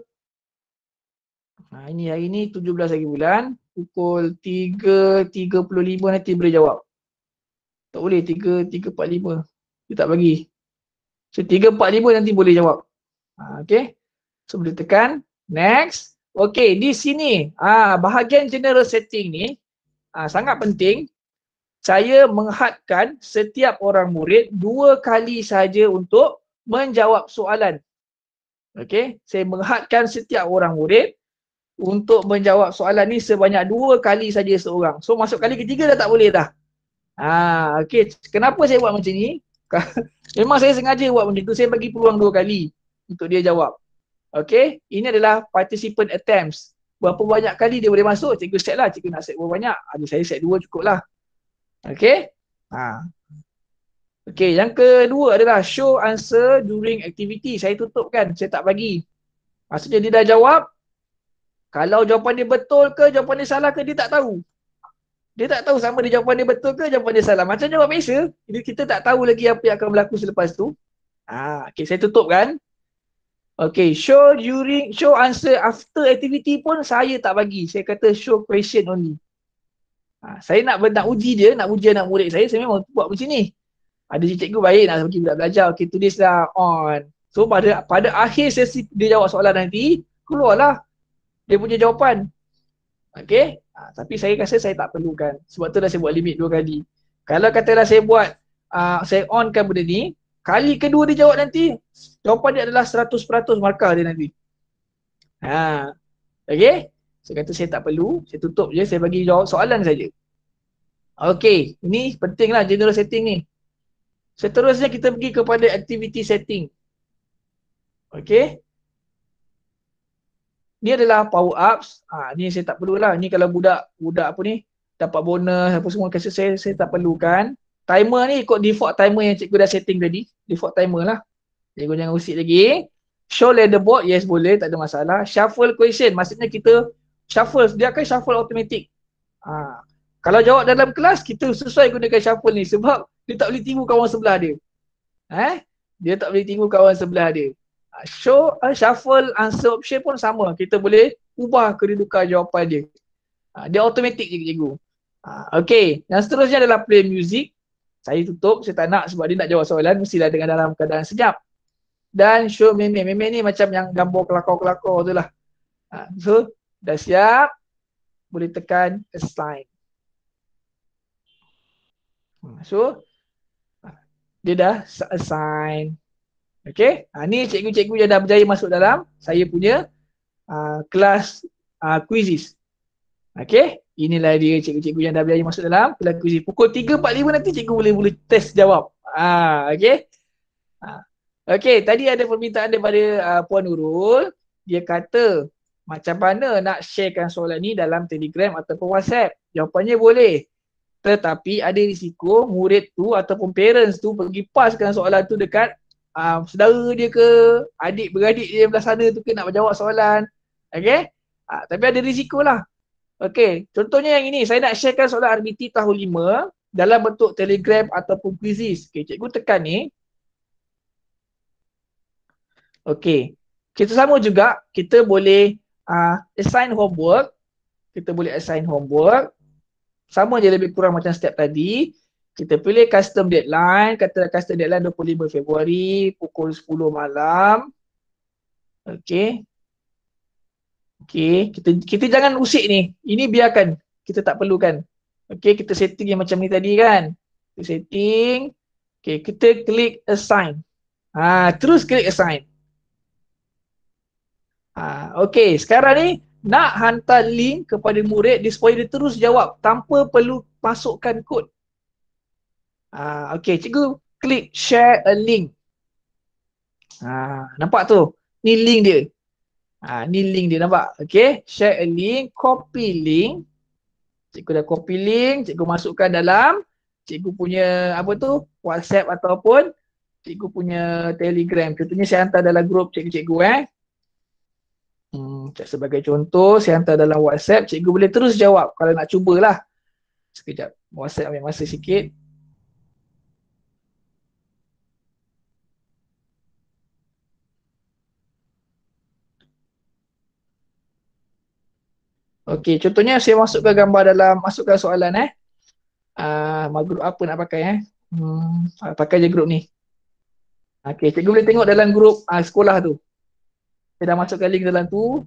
Speaker 1: ha, ini hari ni 17 lagi bulan pukul 3.35 nanti boleh jawab tak boleh 3.45 dia tak bagi so 3.45 nanti boleh jawab ha, okay so boleh tekan next Okey, di sini ah bahagian general setting ni ah sangat penting. Saya menghadkan setiap orang murid dua kali saja untuk menjawab soalan. Okey, saya menghadkan setiap orang murid untuk menjawab soalan ni sebanyak dua kali saja seorang. So masuk kali ketiga dah tak boleh dah. Ah, okey. Kenapa saya buat macam ni? Memang saya sengaja buat macam tu. Saya bagi peluang dua kali untuk dia jawab. Okay, ini adalah participant attempts. Berapa banyak kali dia boleh masuk, cikgu set lah. Cikgu nak set berapa banyak, ada saya set dua cukup lah. Okay, ha. Okay, yang kedua adalah show answer during activity. Saya tutup kan, saya tak bagi. Maksudnya dia dah jawab, kalau jawapan dia betul ke, jawapan dia salah ke, dia tak tahu. Dia tak tahu sama dia jawapan dia betul ke, jawapan dia salah. Macam jawab biasa, kita tak tahu lagi apa yang akan berlaku selepas tu. Ha, okay, saya tutup kan. Okay, show during, show answer after activity pun saya tak bagi. Saya kata show question only. Ha, saya nak, nak uji dia, nak uji anak murid saya, saya memang buat macam ni. Ada cikgu baik nak pergi belajar, okay tulislah on. So pada pada akhir sesi dia jawab soalan nanti, keluarlah dia punya jawapan. Okay, ha, tapi saya rasa saya tak perlukan. Sebab tu dah saya buat limit dua kali. Kalau katalah saya buat, uh, saya onkan benda ni, Kali kedua dia jawab nanti, jawapan dia adalah 100% markah dia nanti. Ha. Okey? Saya kata saya tak perlu, saya tutup je, saya bagi jawab soalan saja. Okey, Ini pentinglah general setting ni. Seterusnya kita pergi kepada activity setting. Okey? Ni adalah power ups. Ha, ni saya tak perlulah. Ni kalau budak budak apa ni dapat bonus apa semua kasi saya saya tak perlukan timer ni ikut default timer yang cikgu dah setting tadi default timer lah cikgu jangan usik lagi show leaderboard yes boleh tak ada masalah shuffle question maksudnya kita shuffle dia akan shuffle automatic ha. kalau jawab dalam kelas kita sesuai gunakan shuffle ni sebab dia tak boleh tinggu kawan sebelah dia eh dia tak boleh tinggu kawan sebelah dia ha. show uh, shuffle answer option pun sama kita boleh ubah kedudukan jawapan dia ha. dia automatic cikgu ha. Okay, yang seterusnya adalah play music saya tutup saya tak nak sebab dia nak jawab soalan mestilah dengan dalam keadaan senyap dan show meme meme ni macam yang gambar kelakar-kelakar tu lah ha, so dah siap boleh tekan assign ha, so ha, dia dah assign Okay, ha, ni cikgu-cikgu yang dah berjaya masuk dalam saya punya uh, kelas uh, quizzes. Okay, inilah dia cikgu-cikgu yang dah belajar masuk dalam pelaku zi. Pukul 3.45 nanti cikgu boleh boleh test jawab. Ah, ha, okay. Ah. Ha. Okey, tadi ada permintaan daripada uh, Puan Nurul. Dia kata macam mana nak sharekan soalan ni dalam Telegram ataupun WhatsApp? Jawapannya boleh. Tetapi ada risiko murid tu ataupun parents tu pergi paskan soalan tu dekat uh, saudara dia ke, adik beradik dia belah sana tu ke nak jawab soalan. Okay, Ah, ha, tapi ada risiko lah. Okey, contohnya yang ini saya nak sharekan soalan RBT tahun 5 dalam bentuk telegram ataupun quizzes. Okey, cikgu tekan ni. Okey. Kita sama juga, kita boleh uh, assign homework. Kita boleh assign homework. Sama je lebih kurang macam step tadi. Kita pilih custom deadline. Kata custom deadline 25 Februari pukul 10 malam. Okey, Okay, kita kita jangan usik ni. Ini biarkan. Kita tak perlukan. Okay, kita setting yang macam ni tadi kan. Kita setting. Okay, kita klik assign. Ha, terus klik assign. Ha, okay, sekarang ni nak hantar link kepada murid dia supaya dia terus jawab tanpa perlu masukkan kod. Ha, okay, cikgu klik share a link. Ha, nampak tu? Ni link dia. Ha, ni link dia nampak. Okay. Share a link. Copy link. Cikgu dah copy link. Cikgu masukkan dalam cikgu punya apa tu WhatsApp ataupun cikgu punya Telegram. Contohnya saya hantar dalam grup cikgu-cikgu eh. Hmm, sebagai contoh saya hantar dalam WhatsApp. Cikgu boleh terus jawab kalau nak cubalah. Sekejap. WhatsApp ambil masa sikit. Okey, contohnya saya masukkan gambar dalam masukkan soalan eh. Ah, uh, grup apa nak pakai eh? Hmm, ah, pakai je grup ni. Okey, cikgu boleh tengok dalam grup uh, ah, sekolah tu. Saya dah masukkan link dalam tu.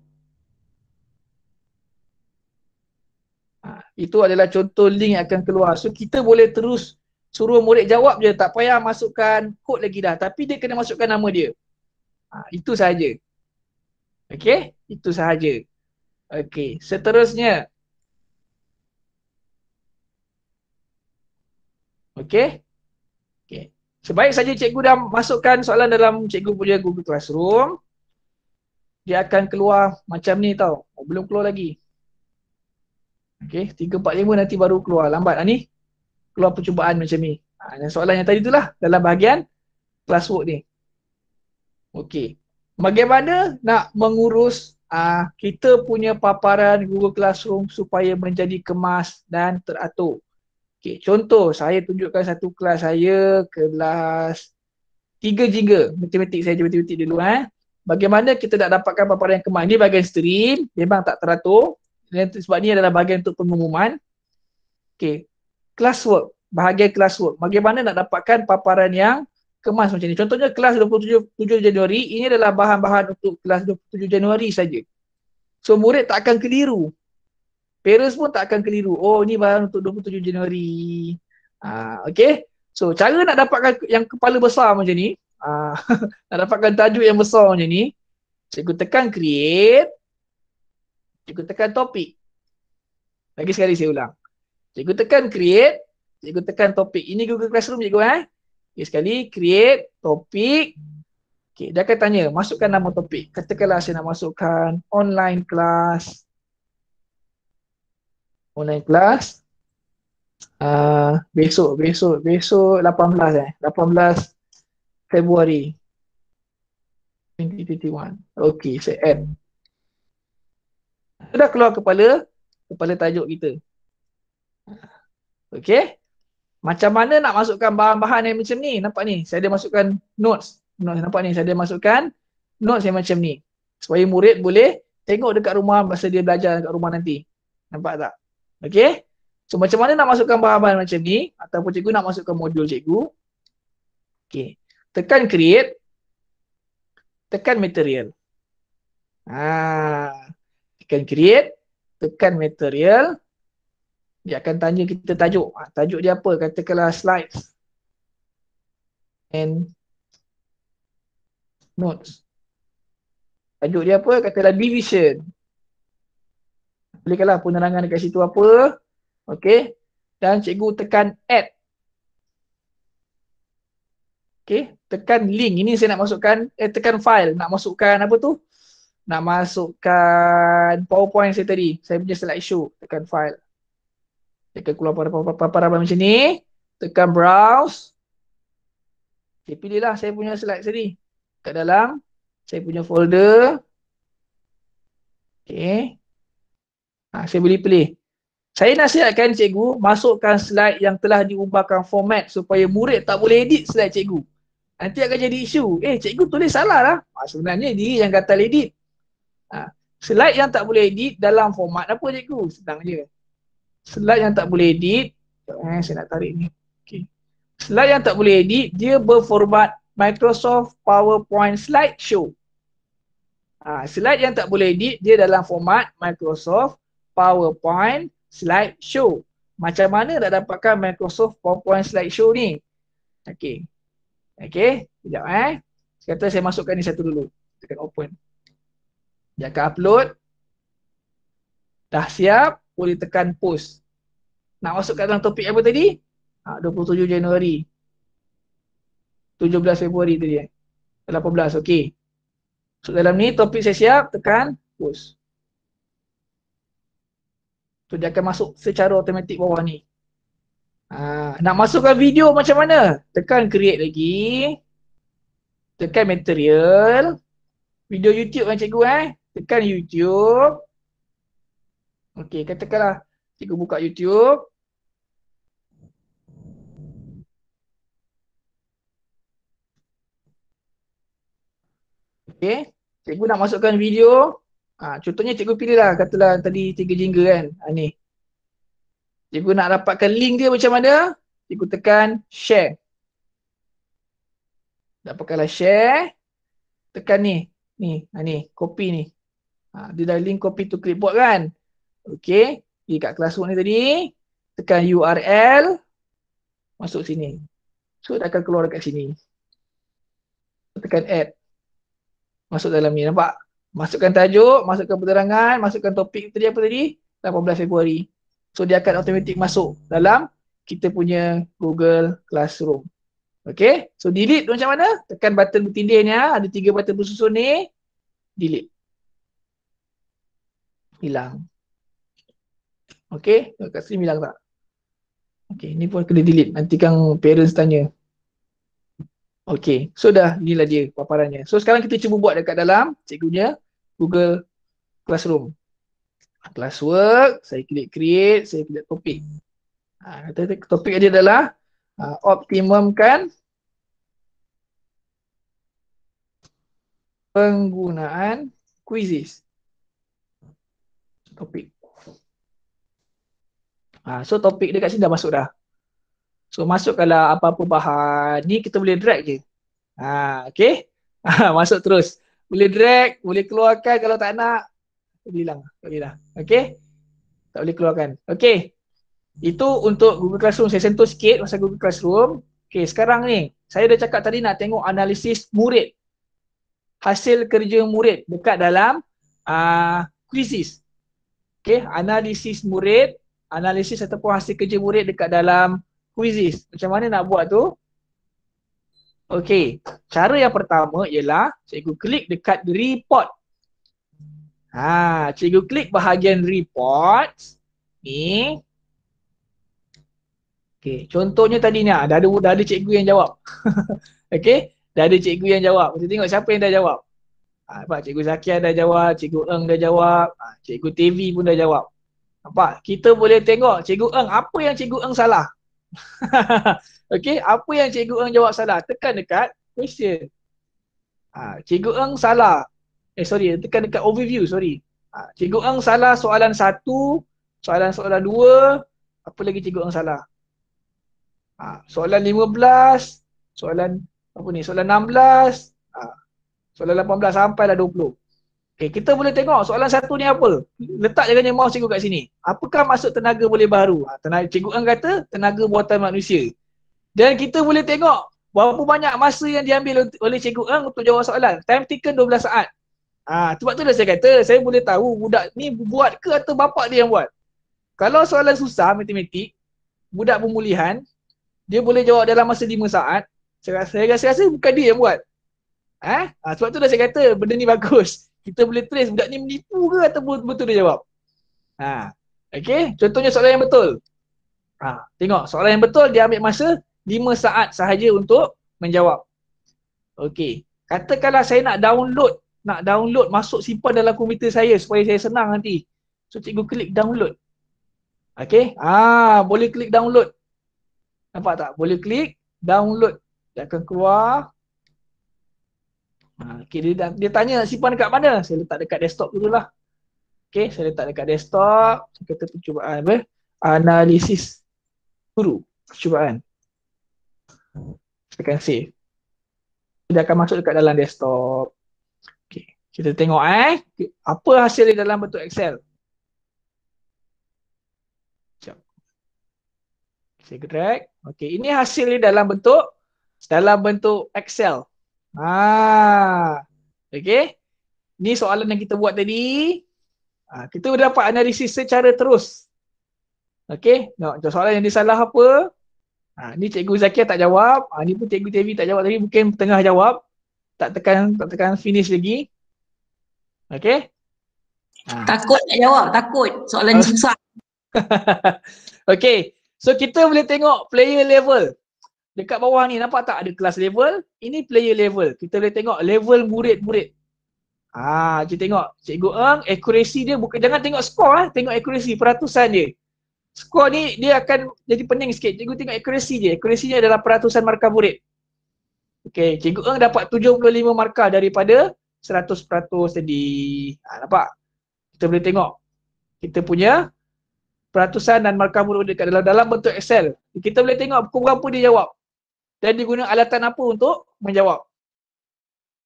Speaker 1: Ah, itu adalah contoh link yang akan keluar. So kita boleh terus suruh murid jawab je tak payah masukkan kod lagi dah tapi dia kena masukkan nama dia. Ha, itu sahaja. Okey, itu sahaja. Okey, seterusnya. Okey. Okey. Sebaik saja cikgu dah masukkan soalan dalam cikgu punya Google Classroom, dia akan keluar macam ni tau. Oh, belum keluar lagi. Okey, 3 4 5 nanti baru keluar. Lambat ah ni. Keluar percubaan macam ni. Ah, ha, soalan yang tadi itulah dalam bahagian classwork ni. Okey. Bagaimana nak mengurus uh, kita punya paparan Google Classroom supaya menjadi kemas dan teratur. Okay, contoh saya tunjukkan satu kelas saya kelas tiga jingga matematik saya jemput matematik dulu eh. Bagaimana kita nak dapatkan paparan yang kemas? Ini bahagian stream memang tak teratur. Sebab ni adalah bahagian untuk pengumuman. Okey. Classwork, bahagian classwork. Bagaimana nak dapatkan paparan yang kemas macam ni. Contohnya kelas 27 Januari ini adalah bahan-bahan untuk kelas 27 Januari saja. So murid tak akan keliru. Parents pun tak akan keliru. Oh ini bahan untuk 27 Januari. Ah uh, okey. So cara nak dapatkan yang kepala besar macam ni, ah uh, nak dapatkan tajuk yang besar macam ni, cikgu tekan create, cikgu tekan topik. Lagi sekali saya ulang. Cikgu tekan create, cikgu tekan topik. Ini Google Classroom cikgu eh. Okay, sekali create topik. Okay, dia akan tanya masukkan nama topik. Katakanlah saya nak masukkan online class. Online class. Uh, besok, besok, besok 18 eh. 18 Februari 2021. Okay, saya add. Sudah keluar kepala, kepala tajuk kita. Okay, macam mana nak masukkan bahan-bahan yang macam ni nampak ni saya ada masukkan notes notes nampak ni saya ada masukkan notes yang macam ni supaya murid boleh tengok dekat rumah masa dia belajar dekat rumah nanti nampak tak okey so macam mana nak masukkan bahan-bahan macam ni ataupun cikgu nak masukkan modul cikgu okey tekan create tekan material Ah. tekan create tekan material dia akan tanya kita tajuk. Ha, tajuk dia apa? Katakanlah slides and notes. Tajuk dia apa? Katalah division. Bolehkanlah penerangan dekat situ apa. Okay. Dan cikgu tekan add. Okay. Tekan link. Ini saya nak masukkan. Eh, tekan file. Nak masukkan apa tu? Nak masukkan powerpoint saya tadi. Saya punya slideshow. Tekan file tekan keluar paparan macam ni tekan browse okay, pilihlah saya punya slide sini kat dalam saya punya folder Okay, ha, saya boleh pilih saya nasihatkan cikgu masukkan slide yang telah diubahkan format supaya murid tak boleh edit slide cikgu nanti akan jadi isu eh cikgu tulis salah lah ha, sebenarnya dia yang kata edit ha, slide yang tak boleh edit dalam format apa cikgu senang je slide yang tak boleh edit eh saya nak tarik ni okey slide yang tak boleh edit dia berformat Microsoft PowerPoint slideshow ha, slide yang tak boleh edit dia dalam format Microsoft PowerPoint slide show. macam mana nak dapatkan Microsoft PowerPoint slide show ni Okay, okay, sekejap eh kata saya masukkan ni satu dulu tekan open dia akan upload dah siap boleh tekan post. Nak masuk ke dalam topik apa tadi? 27 ah, Januari. 17 Februari tadi. 18, eh. okey. So dalam ni topik saya siap, tekan post. So dia akan masuk secara automatik bawah ni. Ha, nak masukkan video macam mana? Tekan create lagi. Tekan material. Video YouTube macam cikgu eh. Tekan YouTube. Okey, katakanlah cikgu buka YouTube. Okey, cikgu nak masukkan video. Ha, contohnya cikgu pilihlah katalah tadi tiga jingle kan. Ha, ni. Cikgu nak dapatkan link dia macam mana? Cikgu tekan share. Dapatkanlah share. Tekan ni. Ni, ha, ni, copy ni. Ha, dia dah link copy to clipboard kan? Okey, pergi kat classroom ni tadi, tekan URL masuk sini. So dia akan keluar dekat sini. Tekan add. Masuk dalam ni nampak? Masukkan tajuk, masukkan penerangan, masukkan topik tadi apa tadi? 18 Februari. So dia akan automatik masuk dalam kita punya Google Classroom. Okay, so delete macam mana? Tekan button bertindih ni, ya. ada tiga button bersusun ni. Delete. Hilang. Okay, kat sini bilang tak? Okay, ni pun kena delete. Nanti kang parents tanya. Okay, so dah inilah dia paparannya. So sekarang kita cuba buat dekat dalam cikgunya Google Classroom. Ah, classwork, saya klik create, saya klik topik. Ha, ah, topik dia adalah ha, ah, optimumkan penggunaan quizzes. Topik. Ha, so topik dia kat sini dah masuk dah. So masuk kalau apa-apa bahan ni kita boleh drag je. Ha, okay. Ha, masuk terus. Boleh drag, boleh keluarkan kalau tak nak. Hilang. Tak boleh lah. Okay. Tak boleh keluarkan. Okay. Itu untuk Google Classroom. Saya sentuh sikit pasal Google Classroom. Okay sekarang ni. Saya dah cakap tadi nak tengok analisis murid. Hasil kerja murid dekat dalam uh, ah, krisis. Okay. Analisis murid analisis ataupun hasil kerja murid dekat dalam quizzes. Macam mana nak buat tu? Okey, cara yang pertama ialah cikgu klik dekat report. Ha, cikgu klik bahagian report ni. Okey, contohnya tadi ni ha, ada dah ada cikgu yang jawab. Okey, dah ada cikgu yang jawab. Kita tengok siapa yang dah jawab. Ha, cikgu Zakia dah jawab, cikgu Eng dah jawab, ha, cikgu TV pun dah jawab. Nampak? Kita boleh tengok Cikgu Eng, apa yang Cikgu Eng salah? okay apa yang Cikgu Eng jawab salah? Tekan dekat question. Ha, Cikgu Eng salah. Eh sorry, tekan dekat overview, sorry. Ha, Cikgu Eng salah soalan satu, soalan soalan dua, apa lagi Cikgu Eng salah? Ha, soalan lima belas, soalan apa ni, soalan enam belas, ha, soalan lapan belas sampai lah dua puluh. Okay, kita boleh tengok soalan satu ni apa? Letak je kena mouse cikgu kat sini. Apakah maksud tenaga boleh baru? Ha, tenaga, cikgu kan kata tenaga buatan manusia. Dan kita boleh tengok berapa banyak masa yang diambil oleh cikgu Eng untuk jawab soalan. Time taken 12 saat. Ha, sebab tu dah saya kata, saya boleh tahu budak ni buat ke atau bapak dia yang buat. Kalau soalan susah matematik, budak pemulihan, dia boleh jawab dalam masa 5 saat. Saya rasa, saya rasa, bukan dia yang buat. Ha? ha sebab tu dah saya kata benda ni bagus kita boleh trace budak ni menipu ke ataupun betul dia jawab. Ha. Okey, contohnya soalan yang betul. Ha, tengok soalan yang betul dia ambil masa 5 saat sahaja untuk menjawab. Okey. Katakanlah saya nak download, nak download masuk simpan dalam komputer saya supaya saya senang nanti. So cikgu klik download. Okey. Ah, ha, boleh klik download. Nampak tak? Boleh klik download. Dia akan keluar. Ha, okay, dia, dia tanya simpan dekat mana? Saya letak dekat desktop dulu lah. Okay, saya letak dekat desktop. Kita cuba ha, apa? Analisis guru. Percubaan. Saya akan save. Dia akan masuk dekat dalam desktop. Okay, kita tengok eh. Apa hasil dia dalam bentuk Excel? Sekejap. Saya drag. Okay, ini hasil dia dalam bentuk dalam bentuk Excel. Ah, Okey. Ni soalan yang kita buat tadi. Ha, kita dapat analisis secara terus. Okey. No, soalan yang disalah apa? Ha, ni Cikgu Zakia tak jawab. Ha, ni pun Cikgu TV tak jawab tadi. Mungkin tengah jawab. Tak tekan tak tekan finish lagi. Okey. Ha. Takut tak jawab. Takut. Soalan susah. Okey. So kita boleh tengok player level. Dekat bawah ni nampak tak ada kelas level, ini player level. Kita boleh tengok level murid-murid. Ah, kita tengok Cikgu Eng, accuracy dia bukan jangan tengok skor ah, tengok accuracy peratusan dia. Skor ni dia akan jadi pening sikit. Cikgu tengok accuracy dia. Accuracy dia adalah peratusan markah murid. Okey, Cikgu Eng dapat 75 markah daripada 100% tadi. Ah, nampak? Kita boleh tengok kita punya peratusan dan markah murid dekat dalam dalam bentuk Excel. Kita boleh tengok pukul berapa dia jawab dan dia guna alatan apa untuk menjawab.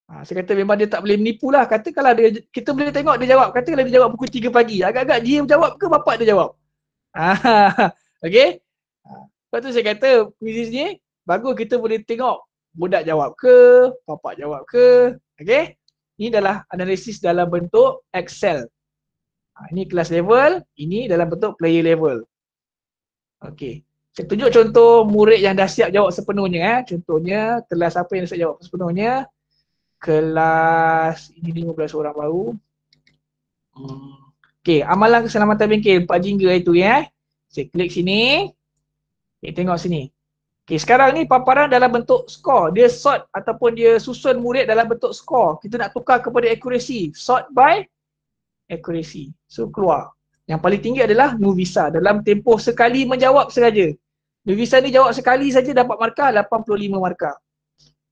Speaker 1: Ha, saya kata memang dia tak boleh menipu lah. Kata kalau dia, kita boleh tengok dia jawab. Kata kalau dia jawab pukul 3 pagi. Agak-agak dia jawab ke bapak dia jawab? Ha, okay. Ha, lepas tu saya kata quizzes ni bagus kita boleh tengok budak jawab ke, bapak jawab ke. Okay. Ini adalah analisis dalam bentuk Excel. Ha, ini kelas level, ini dalam bentuk player level. Okay. Saya tunjuk contoh murid yang dah siap jawab sepenuhnya eh. Contohnya kelas apa yang dah siap jawab sepenuhnya? Kelas ini 15 orang baru. Hmm. Okay, amalan keselamatan bengkel 4 jingga itu ya. Eh. Saya klik sini. Okay, tengok sini. Okay, sekarang ni paparan dalam bentuk skor. Dia sort ataupun dia susun murid dalam bentuk skor. Kita nak tukar kepada accuracy. Sort by accuracy. So keluar. Yang paling tinggi adalah Nuvisa dalam tempoh sekali menjawab sengaja. Lukisan ni jawab sekali saja dapat markah 85 markah.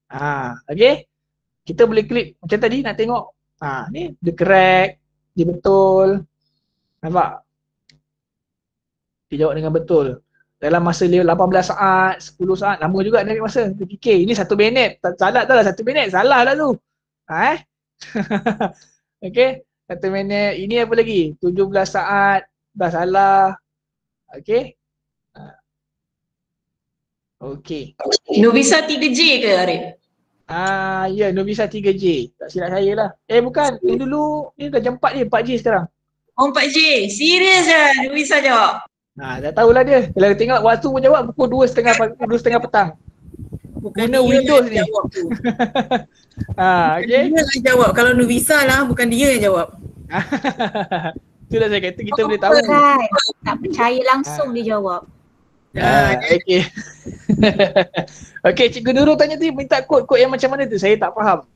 Speaker 1: Ha, okey. Kita boleh klik macam tadi nak tengok. Ha, ni dia correct, dia betul. Nampak? Dia jawab dengan betul. Dalam masa dia 18 saat, 10 saat, lama juga dia masa. Dia fikir, ini satu minit. Tak, salah tu lah satu minit. Salah lah tu. Ha, eh? okay. Satu minit. Ini apa lagi? 17 saat. Dah salah. Okay. Okey. Nubisa 3J ke Arif? Ah ya yeah, Nubisa 3J. Tak silap saya lah. Eh bukan, Ini dulu ni dah jam 4 je, 4J sekarang. Oh 4J. Serius lah Nubisa jawab. Ha nah, dah tahulah dia. Kalau tengok waktu pun jawab pukul 2.30 setengah, setengah petang. Bukan Guna Windows ni. Ah, okay. Dia yang jawab. Kalau Nubisa lah, bukan dia yang jawab. Itulah saya kata, kita oh, boleh tahu. Kan? Tak percaya langsung ha. dia jawab. Ya, ah, Okay, okey, cikgu Nurul tanya tu minta kod-kod yang macam mana tu? Saya tak faham.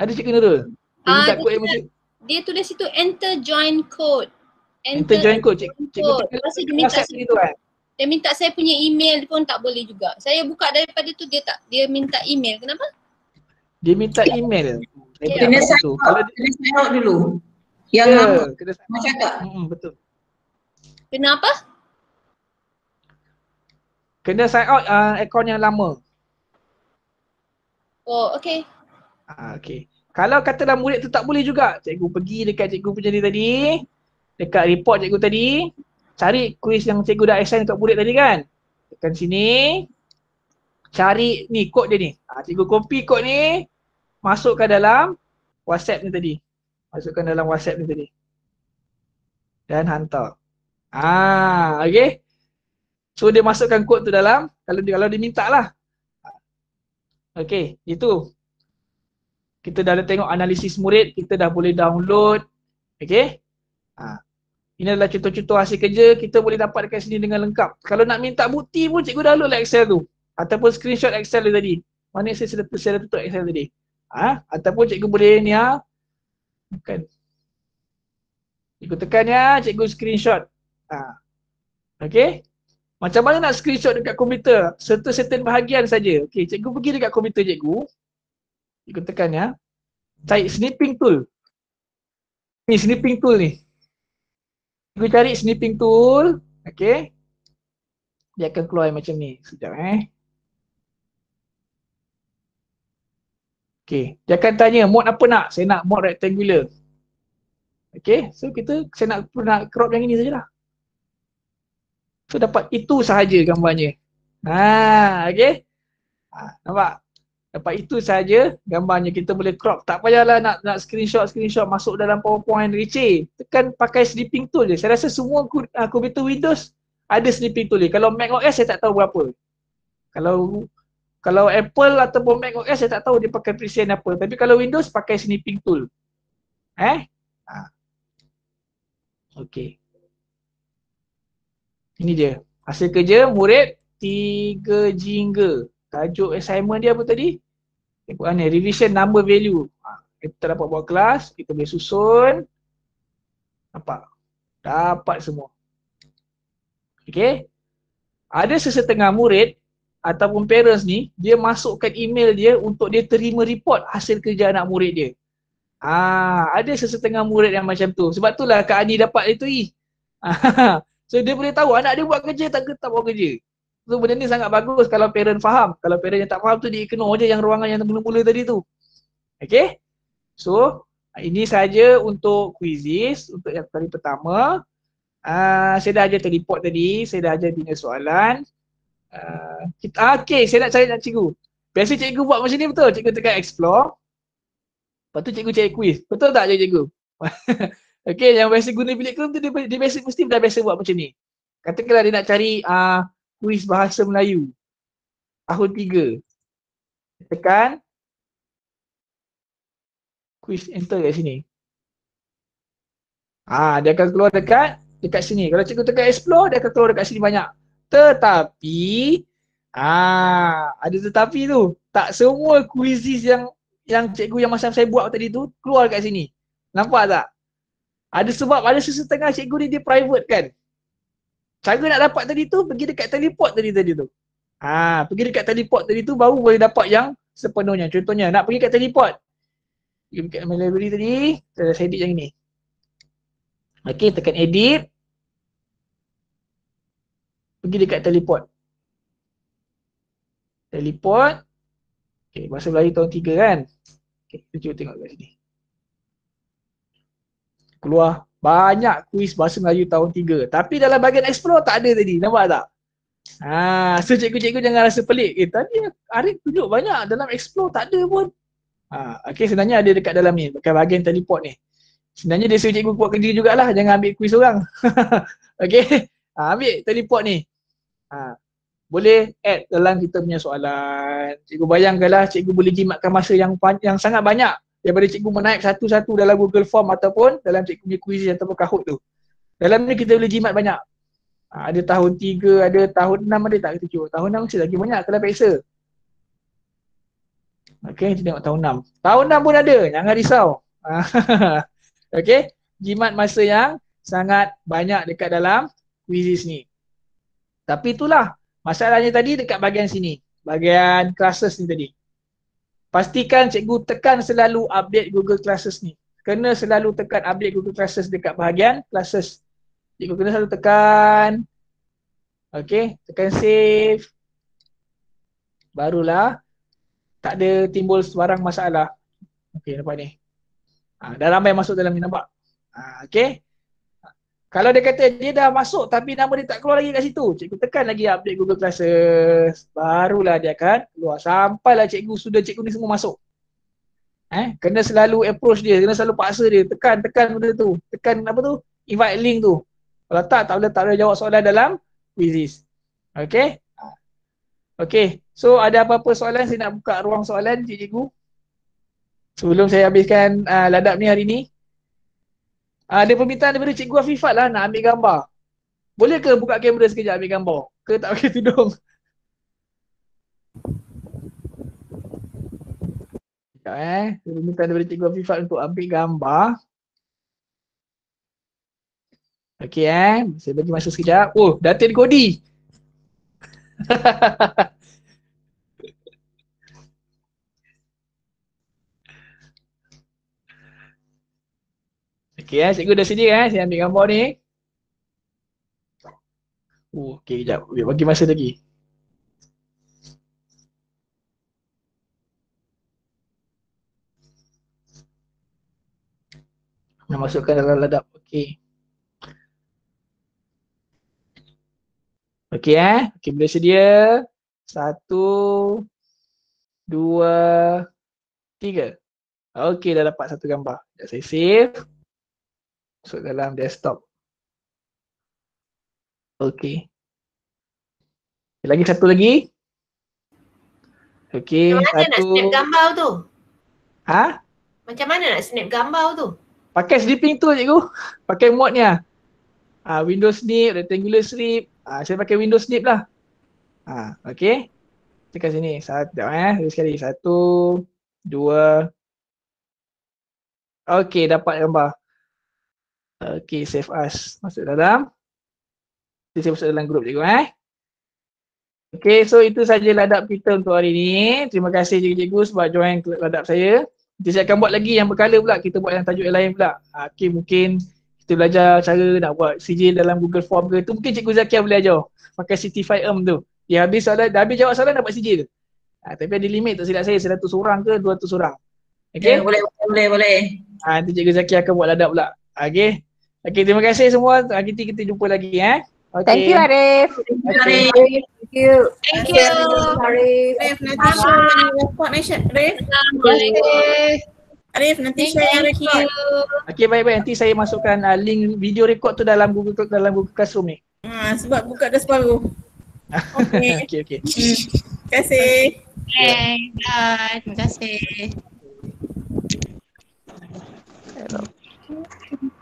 Speaker 1: Ada cikgu Nurul? Dia, minta ah, dia, kod tulis, yang macam... dia tulis situ enter join code. Enter, enter join code. Cik, cikgu Nurul. Masa dia minta saya tu kan? Dia minta saya punya email pun tak boleh juga. Saya buka daripada tu dia tak dia minta email. Kenapa? Dia minta email. Yeah. Ya. Kena sign out. dulu. Yang yeah, lama. Kena sign out. Macam tak? Hmm, betul. Kena apa? Kena sign out uh, account yang lama. Oh, okay. Ah, okay. Kalau katalah murid tu tak boleh juga, cikgu pergi dekat cikgu punya tadi, dekat report cikgu tadi, cari kuis yang cikgu dah assign untuk murid tadi kan. Tekan sini, cari ni kod dia ni. Ah, cikgu copy kod ni, masukkan dalam WhatsApp ni tadi. Masukkan dalam WhatsApp ni tadi. Dan hantar. Ah, okay. So dia masukkan kod tu dalam kalau dia, kalau diminta lah. Okay, itu. Kita dah ada tengok analisis murid, kita dah boleh download. Okay. Ha. Ah, ini adalah contoh-contoh hasil kerja, kita boleh dapat dekat sini dengan lengkap. Kalau nak minta bukti pun cikgu dah lah Excel tu. Ataupun screenshot Excel tu tadi. Mana saya sudah, saya tutup Excel tadi. Ha? Ataupun cikgu boleh ni ha. Ah. Bukan. Cikgu tekan ya, cikgu screenshot. Ha. Okay? Macam mana nak screenshot dekat komputer? Serta certain bahagian saja. Okay, cikgu pergi dekat komputer cikgu. Cikgu tekan ya. Cari snipping tool. Ni snipping tool ni. Cikgu cari snipping tool. Okay. Dia akan keluar macam ni. Sekejap eh. Okay. Dia akan tanya mode apa nak? Saya nak mode rectangular. Okay. So kita, saya nak, nak crop yang ini sajalah. So dapat itu sahaja gambarnya. Ha, okey. Ha, nampak? Dapat itu sahaja gambarnya. Kita boleh crop. Tak payahlah nak nak screenshot screenshot masuk dalam PowerPoint receh. Tekan pakai sleeping tool je. Saya rasa semua aku betul ah, Windows ada sleeping tool je. Kalau Mac OS saya tak tahu berapa. Kalau kalau Apple ataupun Mac OS saya tak tahu dia pakai presian apa. Tapi kalau Windows pakai sleeping tool. Eh? Ha. Okey. Ini dia. Hasil kerja murid tiga jingga. Tajuk assignment dia apa tadi? Ni, revision number value. Ha, kita dapat buat kelas, kita boleh susun. Nampak? Dapat semua. okey Ada sesetengah murid ataupun parents ni, dia masukkan email dia untuk dia terima report hasil kerja anak murid dia. Ah, ha, ada sesetengah murid yang macam tu. Sebab itulah Kak Ani dapat itu. Ha, So dia boleh tahu anak dia buat kerja tak ke tak buat kerja. So benda ni sangat bagus kalau parent faham. Kalau parent yang tak faham tu dia ignore je yang ruangan yang mula-mula tadi tu. Okay? So ini saja untuk quizzes untuk yang kali pertama. Uh, saya dah ajar teleport tadi, saya dah ajar tiga soalan. Uh, kita, ah, okay, saya nak cari nak cikgu. Biasa cikgu buat macam ni betul? Cikgu tekan explore. Lepas tu cikgu cari quiz. Betul tak cikgu? Okey, yang biasa guna bilik kelam tu dia, dia biasa mesti dah biasa buat macam ni. Katakanlah dia nak cari uh, kuis bahasa Melayu tahun 3. Tekan kuis enter kat sini. Ah, dia akan keluar dekat dekat sini. Kalau cikgu tekan explore dia akan keluar dekat sini banyak. Tetapi ah, ada tetapi tu. Tak semua kuisis yang yang cikgu yang masa saya buat tadi tu keluar dekat sini. Nampak tak? Ada sebab ada sesetengah cikgu ni dia private kan. Cara nak dapat tadi tu pergi dekat teleport tadi tadi tu. Ha, pergi dekat teleport tadi tu baru boleh dapat yang sepenuhnya. Contohnya nak pergi dekat teleport. Pergi dekat library tadi, saya edit yang ni. Okey, tekan edit. Pergi dekat teleport. Teleport. Okey, bahasa lagi tahun 3 kan. Okey, kita cuba tengok kat sini keluar banyak kuis bahasa Melayu tahun 3 tapi dalam bahagian explore tak ada tadi nampak tak ha so cikgu-cikgu jangan rasa pelik eh tadi Arif tunjuk banyak dalam explore tak ada pun ha okay sebenarnya ada dekat dalam ni dekat bahagian teleport ni sebenarnya dia suruh cikgu buat kerja jugalah jangan ambil kuis orang Okay, ha, ambil teleport ni ha boleh add dalam kita punya soalan cikgu bayangkanlah cikgu boleh jimatkan masa yang panjang, yang sangat banyak daripada cikgu menaik satu-satu dalam Google Form ataupun dalam cikgu punya quiz ataupun kahut tu. Dalam ni kita boleh jimat banyak. Ha, ada tahun tiga, ada tahun enam, ada tak kita cuba. Tahun enam masih lagi banyak kalau peksa. Okay, kita tengok tahun enam. Tahun enam pun ada, jangan risau. Ha, okay, jimat masa yang sangat banyak dekat dalam quiz ni. Tapi itulah masalahnya tadi dekat bahagian sini. Bahagian classes ni tadi. Pastikan cikgu tekan selalu update Google Classes ni. Kena selalu tekan update Google Classes dekat bahagian Classes. Cikgu kena selalu tekan. Okay, tekan save. Barulah tak ada timbul sebarang masalah. Okay, nampak ni. Ha, dah ramai masuk dalam ni, nampak? Ha, ah, okay. Kalau dia kata dia dah masuk tapi nama dia tak keluar lagi kat situ, cikgu tekan lagi update Google Classes. Barulah dia akan keluar. Sampailah cikgu sudah cikgu ni semua masuk. Eh, kena selalu approach dia, kena selalu paksa dia. Tekan, tekan benda tu. Tekan apa tu? Invite link tu. Kalau tak, tak boleh, tak boleh jawab soalan dalam quizzes. Okay? Okay. So ada apa-apa soalan, saya nak buka ruang soalan cikgu. Sebelum saya habiskan uh, ah, ladap ni hari ni. Ah ada permintaan daripada cikgu Afifat lah nak ambil gambar. Boleh ke buka kamera sekejap ambil gambar? Ke tak pakai tudung? Sekejap eh. Permintaan daripada cikgu Afifat untuk ambil gambar. Okey eh. Saya bagi masa sekejap. Oh, Datin Kodi. Okey, eh. cikgu dah sedia eh. Saya ambil gambar ni. Uh, okey, kejap. Biar bagi masa lagi. Nak masukkan dalam ladap. Okey. Okey eh. Okey, boleh sedia. Satu, dua, tiga. Okey, dah dapat satu gambar. saya save masuk dalam desktop. Okey. Lagi satu lagi. Okey, satu. Macam mana nak snap gambar tu? Ha? Macam mana nak snap gambar tu? Pakai snipping tu cikgu. Pakai mod ni ah. Ah Windows snip, rectangular snip. Ah saya pakai Windows snip lah. Ah okey. Tekan sini. Satu jap eh. sekali. Satu, dua. Okey, dapat gambar. Okay, save us. Masuk dalam. Saya masuk dalam grup juga. eh. Okay, so itu sahaja ladap kita untuk hari ini. Terima kasih cikgu-cikgu sebab join ladap saya. Nanti saya akan buat lagi yang berkala pula. Kita buat yang tajuk yang lain pula. Ah, okay, mungkin kita belajar cara nak buat sijil dalam Google Form ke. Itu mungkin cikgu Zakia boleh ajar. Pakai Citify Earm tu. Dia habis soalan, dah habis jawab soalan dah buat sijil. Ha, tapi ada limit tak silap saya. 100 orang ke dua 200 orang. Okay? Yeah, boleh, boleh, boleh. Ha, nanti cikgu Zakia akan buat ladap pula. Okay. Okay, terima kasih semua. Akiti kita jumpa lagi eh. Okay. Thank you Arif. Thank you Arif. Thank you. Thank you Arif. Arif nanti saya Arif nanti saya rekod. Okay, baik-baik nanti saya masukkan uh, link video rekod tu dalam Google dalam Google Classroom ni. Ha, sebab buka dah separuh. Okay, okay. okey. terima kasih. Okay, bye. Terima kasih. Hello.